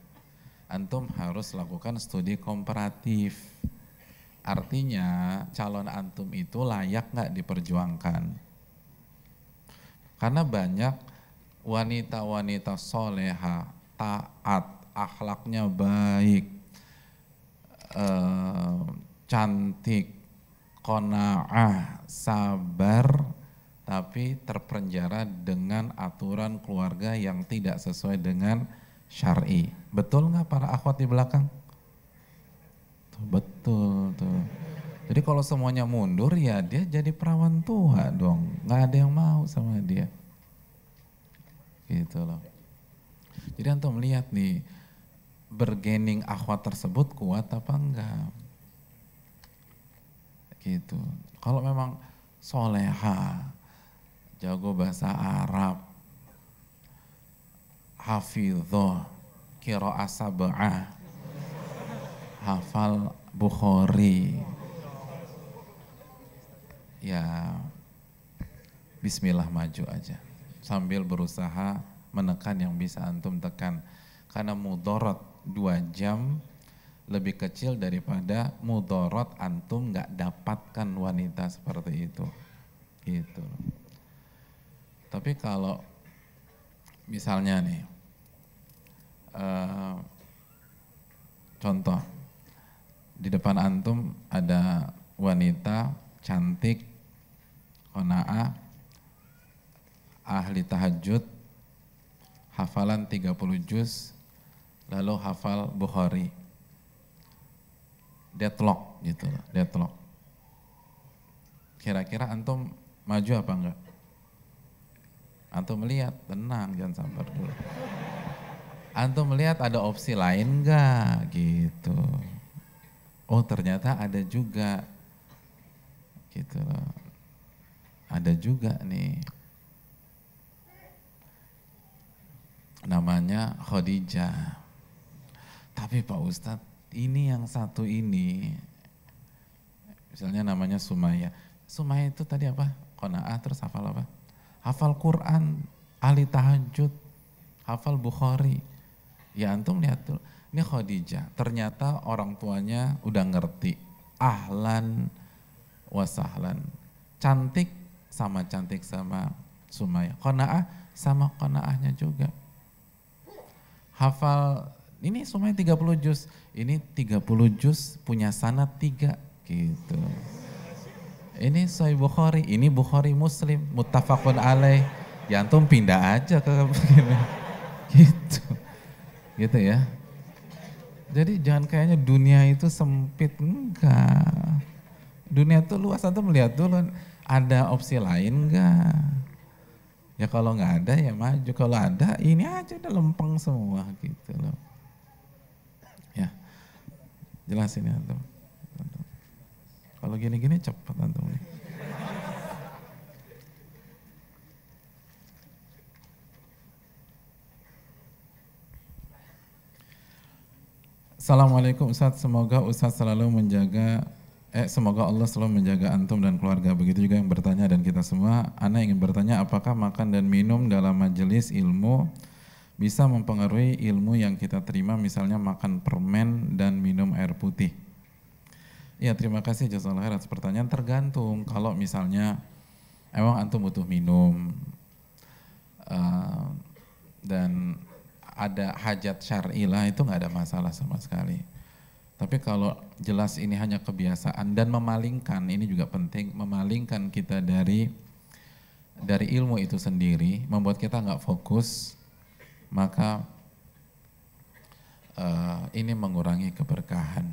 Antum harus lakukan studi komparatif. Artinya calon antum itu layak nggak diperjuangkan. Karena banyak wanita-wanita soleha, taat, akhlaknya baik, eh, cantik, kona'ah, sabar, tapi terpenjara dengan aturan keluarga yang tidak sesuai dengan syari. Betul nggak para akhwat di belakang? Tuh, betul tuh. Jadi kalau semuanya mundur ya dia jadi perawan tua dong. Nggak ada yang mau sama dia. Gitu loh. Jadi antum melihat nih, bergening akhwat tersebut kuat apa enggak. Gitu. Kalau memang soleha, jago bahasa Arab, hafidhoh, kiro asabah hafal Bukhari. Ya, bismillah maju aja sambil berusaha menekan yang bisa antum tekan karena mudorot dua jam lebih kecil daripada mudorot antum nggak dapatkan wanita seperti itu gitu tapi kalau misalnya nih uh, contoh di depan antum ada wanita cantik konaa ahli tahajud hafalan 30 juz lalu hafal Bukhari deadlock gitu loh deadlock kira-kira antum maju apa enggak antum melihat tenang jangan sambar dulu antum melihat ada opsi lain enggak gitu oh ternyata ada juga gitu loh ada juga nih namanya Khadijah. Tapi Pak Ustadz, ini yang satu ini, misalnya namanya Sumaya. Sumaya itu tadi apa? Kona'ah terus hafal apa? Hafal Quran, ahli tahajud, hafal Bukhari. Ya antum lihat tuh, ini Khadijah. Ternyata orang tuanya udah ngerti. Ahlan wasahlan. Cantik sama cantik sama Sumaya. Kona'ah sama kona'ahnya juga hafal ini semuanya 30 juz, ini 30 juz punya sanat tiga gitu. Ini Sahih Bukhari, ini Bukhari Muslim, muttafaqun alaih. Ya antum pindah aja ke gitu. Gitu ya. Jadi jangan kayaknya dunia itu sempit, enggak. Dunia itu luas, antum melihat dulu ada opsi lain enggak? Ya kalau nggak ada ya maju, kalau ada ini aja udah lempeng semua gitu loh. Ya, jelas ini ya, antum. Kalau gini-gini cepat antum nih. Assalamualaikum Ustaz, semoga Ustaz selalu menjaga Eh, semoga Allah selalu menjaga antum dan keluarga. Begitu juga yang bertanya dan kita semua. Ana ingin bertanya, apakah makan dan minum dalam majelis ilmu bisa mempengaruhi ilmu yang kita terima, misalnya makan permen dan minum air putih? Ya, terima kasih Jazakallah atas Pertanyaan tergantung. Kalau misalnya emang antum butuh minum uh, dan ada hajat syar'i lah, itu nggak ada masalah sama sekali tapi kalau jelas ini hanya kebiasaan dan memalingkan, ini juga penting, memalingkan kita dari dari ilmu itu sendiri, membuat kita nggak fokus, maka uh, ini mengurangi keberkahan.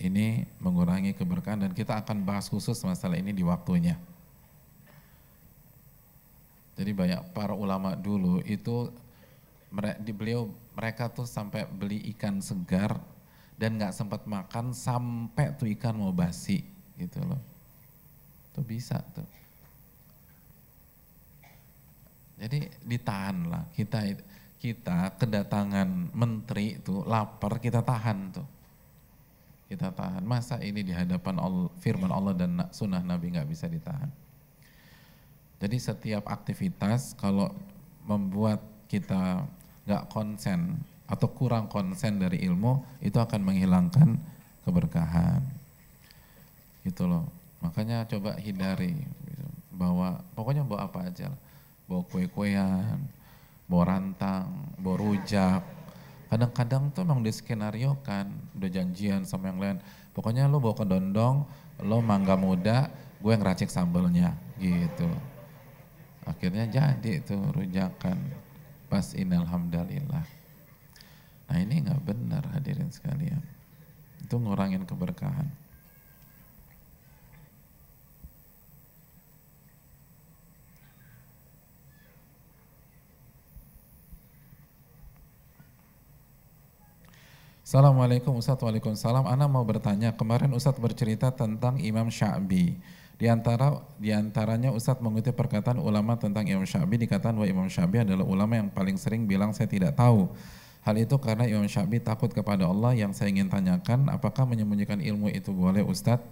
Ini mengurangi keberkahan dan kita akan bahas khusus masalah ini di waktunya. Jadi banyak para ulama dulu itu mereka beliau mereka tuh sampai beli ikan segar dan nggak sempat makan sampai tuh ikan mau basi gitu loh. Tuh bisa tuh. Jadi ditahan lah kita kita kedatangan menteri itu lapar kita tahan tuh. Kita tahan. Masa ini di hadapan firman Allah dan sunnah Nabi nggak bisa ditahan. Jadi setiap aktivitas kalau membuat kita nggak konsen atau kurang konsen dari ilmu itu akan menghilangkan keberkahan gitu loh makanya coba hindari gitu. bawa pokoknya bawa apa aja lah. bawa kue-kuean bawa rantang bawa rujak kadang-kadang tuh emang di skenario kan udah janjian sama yang lain pokoknya lo bawa kedondong lo mangga muda gue yang racik sambelnya gitu akhirnya jadi itu rujakan pas inalhamdulillah Nah ini nggak benar hadirin sekalian. Itu ngurangin keberkahan. Assalamualaikum Ustaz, Waalaikumsalam. Ana mau bertanya, kemarin Ustaz bercerita tentang Imam Syabi. Di antara di antaranya Ustaz mengutip perkataan ulama tentang Imam Syabi dikatakan bahwa Imam Syabi adalah ulama yang paling sering bilang saya tidak tahu. Hal itu karena Imam Syafi'i takut kepada Allah yang saya ingin tanyakan apakah menyembunyikan ilmu itu boleh Ustadz?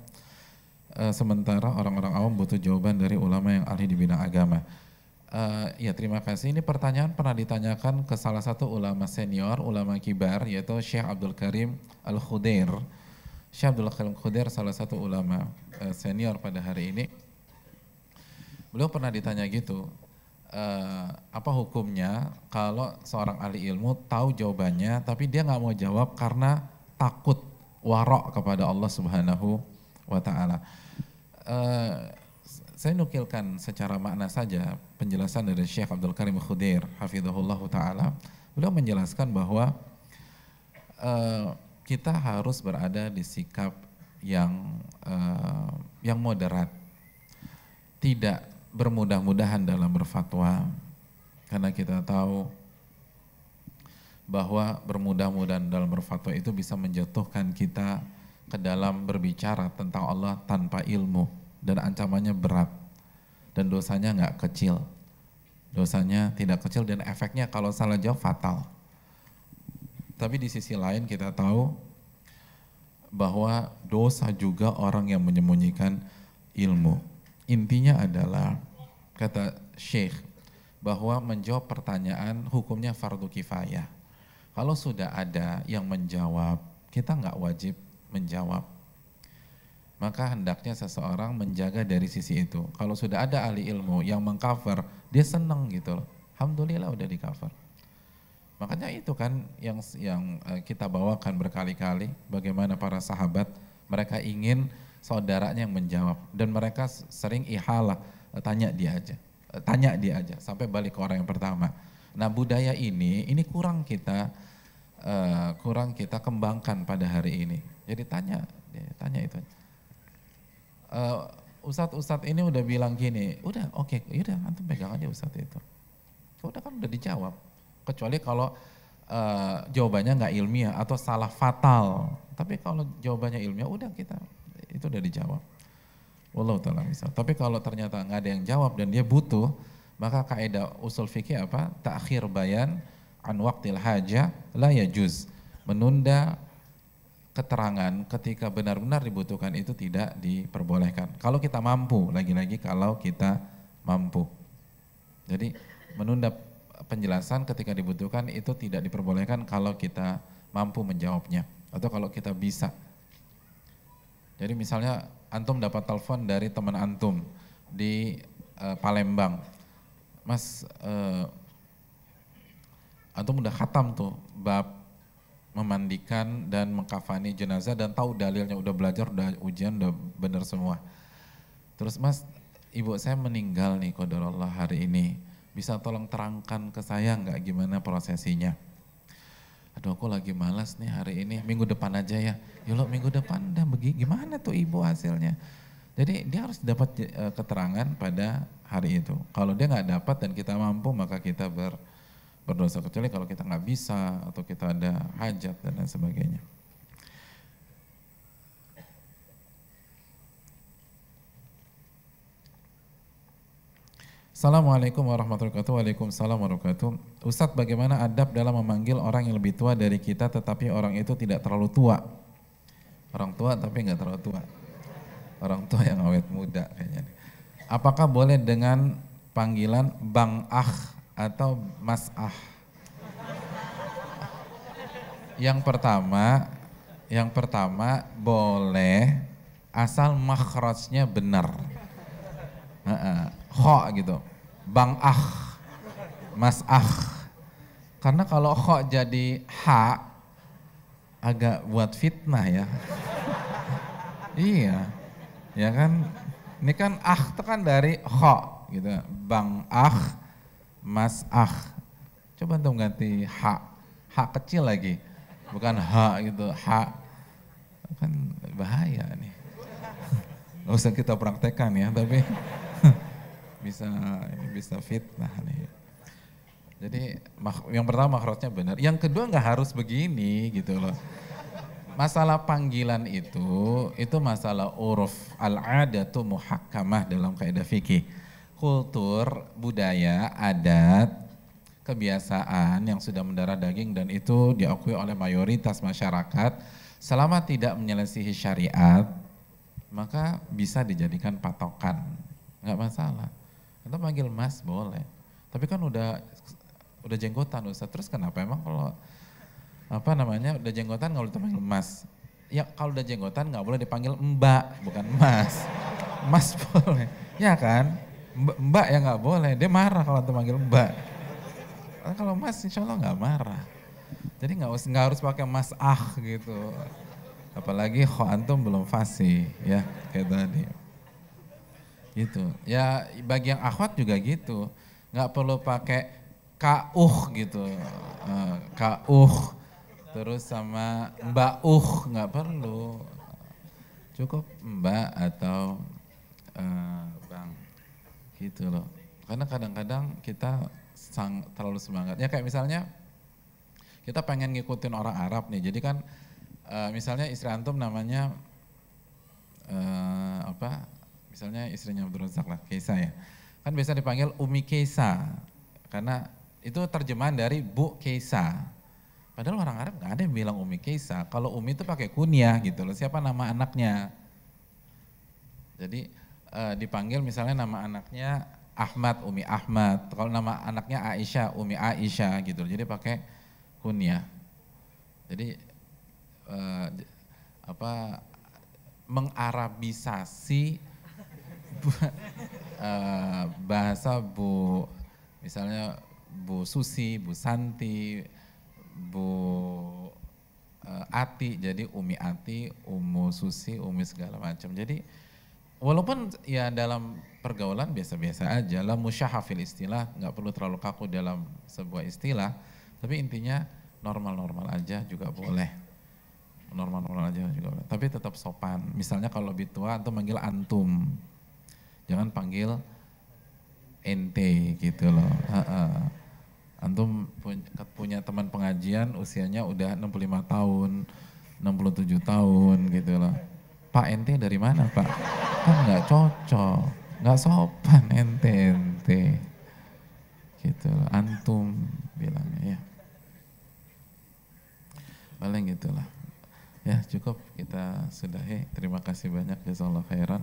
E, sementara orang-orang awam butuh jawaban dari ulama yang ahli di bidang agama. E, ya terima kasih. Ini pertanyaan pernah ditanyakan ke salah satu ulama senior, ulama kibar, yaitu Syekh Abdul Karim Al Khudair. Syekh Abdul Karim Khudair salah satu ulama e, senior pada hari ini. Beliau pernah ditanya gitu, uh, apa hukumnya kalau seorang ahli ilmu tahu jawabannya tapi dia nggak mau jawab karena takut warok kepada Allah Subhanahu wa taala. Uh, saya nukilkan secara makna saja penjelasan dari Syekh Abdul Karim Khudair hafizahullah taala. Beliau menjelaskan bahwa uh, kita harus berada di sikap yang uh, yang moderat. Tidak bermudah-mudahan dalam berfatwa karena kita tahu bahwa bermudah-mudahan dalam berfatwa itu bisa menjatuhkan kita ke dalam berbicara tentang Allah tanpa ilmu dan ancamannya berat dan dosanya nggak kecil dosanya tidak kecil dan efeknya kalau salah jawab fatal tapi di sisi lain kita tahu bahwa dosa juga orang yang menyembunyikan ilmu Intinya adalah kata Syekh bahwa menjawab pertanyaan hukumnya fardu kifayah. Kalau sudah ada yang menjawab, kita nggak wajib menjawab. Maka hendaknya seseorang menjaga dari sisi itu. Kalau sudah ada ahli ilmu yang mengcover, dia seneng gitu Alhamdulillah udah dicover Makanya itu kan yang yang eh, kita bawakan berkali-kali bagaimana para sahabat mereka ingin saudaranya yang menjawab dan mereka sering ihalah eh, tanya dia aja eh, tanya dia aja sampai balik ke orang yang pertama nah budaya ini ini kurang kita uh, kurang kita kembangkan pada hari ini jadi tanya tanya itu uh, ustadz-ustadz ini udah bilang gini udah oke okay, udah antum pegang aja ustadz itu udah kan udah dijawab kecuali kalau uh, jawabannya nggak ilmiah atau salah fatal tapi kalau jawabannya ilmiah udah kita itu udah dijawab. Wallahu taala misal. Tapi kalau ternyata nggak ada yang jawab dan dia butuh, maka kaidah usul fikih apa? Takhir bayan an waqtil haja la yajuz. Menunda keterangan ketika benar-benar dibutuhkan itu tidak diperbolehkan. Kalau kita mampu, lagi-lagi kalau kita mampu. Jadi menunda penjelasan ketika dibutuhkan itu tidak diperbolehkan kalau kita mampu menjawabnya atau kalau kita bisa jadi misalnya antum dapat telepon dari teman antum di uh, Palembang, Mas, uh, antum udah khatam tuh bab memandikan dan mengkafani jenazah dan tahu dalilnya udah belajar, udah ujian, udah bener semua. Terus Mas, ibu saya meninggal nih kodarullah hari ini. Bisa tolong terangkan ke saya nggak gimana prosesinya? aduh aku lagi malas nih hari ini, minggu depan aja ya. ya lo minggu depan dan begini, gimana tuh ibu hasilnya? Jadi dia harus dapat eh, keterangan pada hari itu. Kalau dia nggak dapat dan kita mampu maka kita ber, berdosa kecuali kalau kita nggak bisa atau kita ada hajat dan lain sebagainya. Assalamualaikum warahmatullahi wabarakatuh. Waalaikumsalam warahmatullahi wabarakatuh. Ustadz bagaimana adab dalam memanggil orang yang lebih tua dari kita tetapi orang itu tidak terlalu tua? Orang tua tapi nggak terlalu tua. Orang tua yang awet muda kayaknya. Apakah boleh dengan panggilan Bang Ah atau Mas Ah? Yang pertama, yang pertama boleh asal makhrajnya benar. Uh -uh kho gitu. Bang ah, mas ah. Karena kalau kho jadi ha, agak buat fitnah ya. iya, ya kan? Ini kan ah itu kan dari kho gitu. Bang ah, mas ah. Coba untuk ganti ha, ha kecil lagi. Bukan ha gitu, ha. Kan bahaya nih. Gak usah kita praktekan ya, tapi bisa ini bisa fitnah nih. Jadi yang pertama makrotnya benar, yang kedua nggak harus begini gitu loh. Masalah panggilan itu, itu masalah uruf al tuh muhakkamah dalam kaidah fikih. Kultur, budaya, adat, kebiasaan yang sudah mendarah daging dan itu diakui oleh mayoritas masyarakat selama tidak menyelesaikan syariat maka bisa dijadikan patokan nggak masalah kita manggil mas boleh. Tapi kan udah udah jenggotan Ustaz. Terus kenapa emang kalau apa namanya udah jenggotan nggak boleh dipanggil mas? Ya kalau udah jenggotan nggak boleh dipanggil mbak, bukan mas. Mas boleh, ya kan? Mbak, mbak ya nggak boleh, dia marah kalau dipanggil mbak. Kalau mas insya Allah nggak marah. Jadi nggak harus nggak harus pakai mas ah gitu. Apalagi kok antum belum fasih ya kayak tadi gitu. Ya bagi yang akhwat juga gitu. Nggak perlu pakai kauh gitu. Uh, kauh terus sama mbak uh nggak perlu. Cukup mbak atau uh, bang gitu loh. Karena kadang-kadang kita sang, terlalu semangat. Ya kayak misalnya kita pengen ngikutin orang Arab nih. Jadi kan uh, misalnya istri antum namanya uh, apa? misalnya istrinya Abdul Razak lah, Keisa ya. Kan biasa dipanggil Umi Keisa, karena itu terjemahan dari Bu Keisa. Padahal orang Arab nggak ada yang bilang Umi Keisa, kalau Umi itu pakai kunyah gitu loh, siapa nama anaknya. Jadi e, dipanggil misalnya nama anaknya Ahmad, Umi Ahmad. Kalau nama anaknya Aisyah, Umi Aisyah gitu. loh. Jadi pakai kunyah. Jadi e, apa mengarabisasi Eh, bahasa Bu misalnya Bu Susi, Bu Santi, Bu eh, Ati, jadi Umi Ati, Umu Susi, Umi segala macam. Jadi walaupun ya dalam pergaulan biasa-biasa aja, lah musyahafil istilah, nggak perlu terlalu kaku dalam sebuah istilah, tapi intinya normal-normal aja juga boleh. Normal-normal aja juga boleh. Tapi tetap sopan. Misalnya kalau tua, antum manggil antum jangan panggil ente gitu loh. Antum punya teman pengajian usianya udah 65 tahun, 67 tahun gitu loh. Pak ente dari mana pak? Kan nggak cocok, nggak sopan ente ente. Gitu loh. Antum bilangnya ya. Paling gitulah. Ya cukup kita sudahi. Terima kasih banyak. Jazakallah khairan.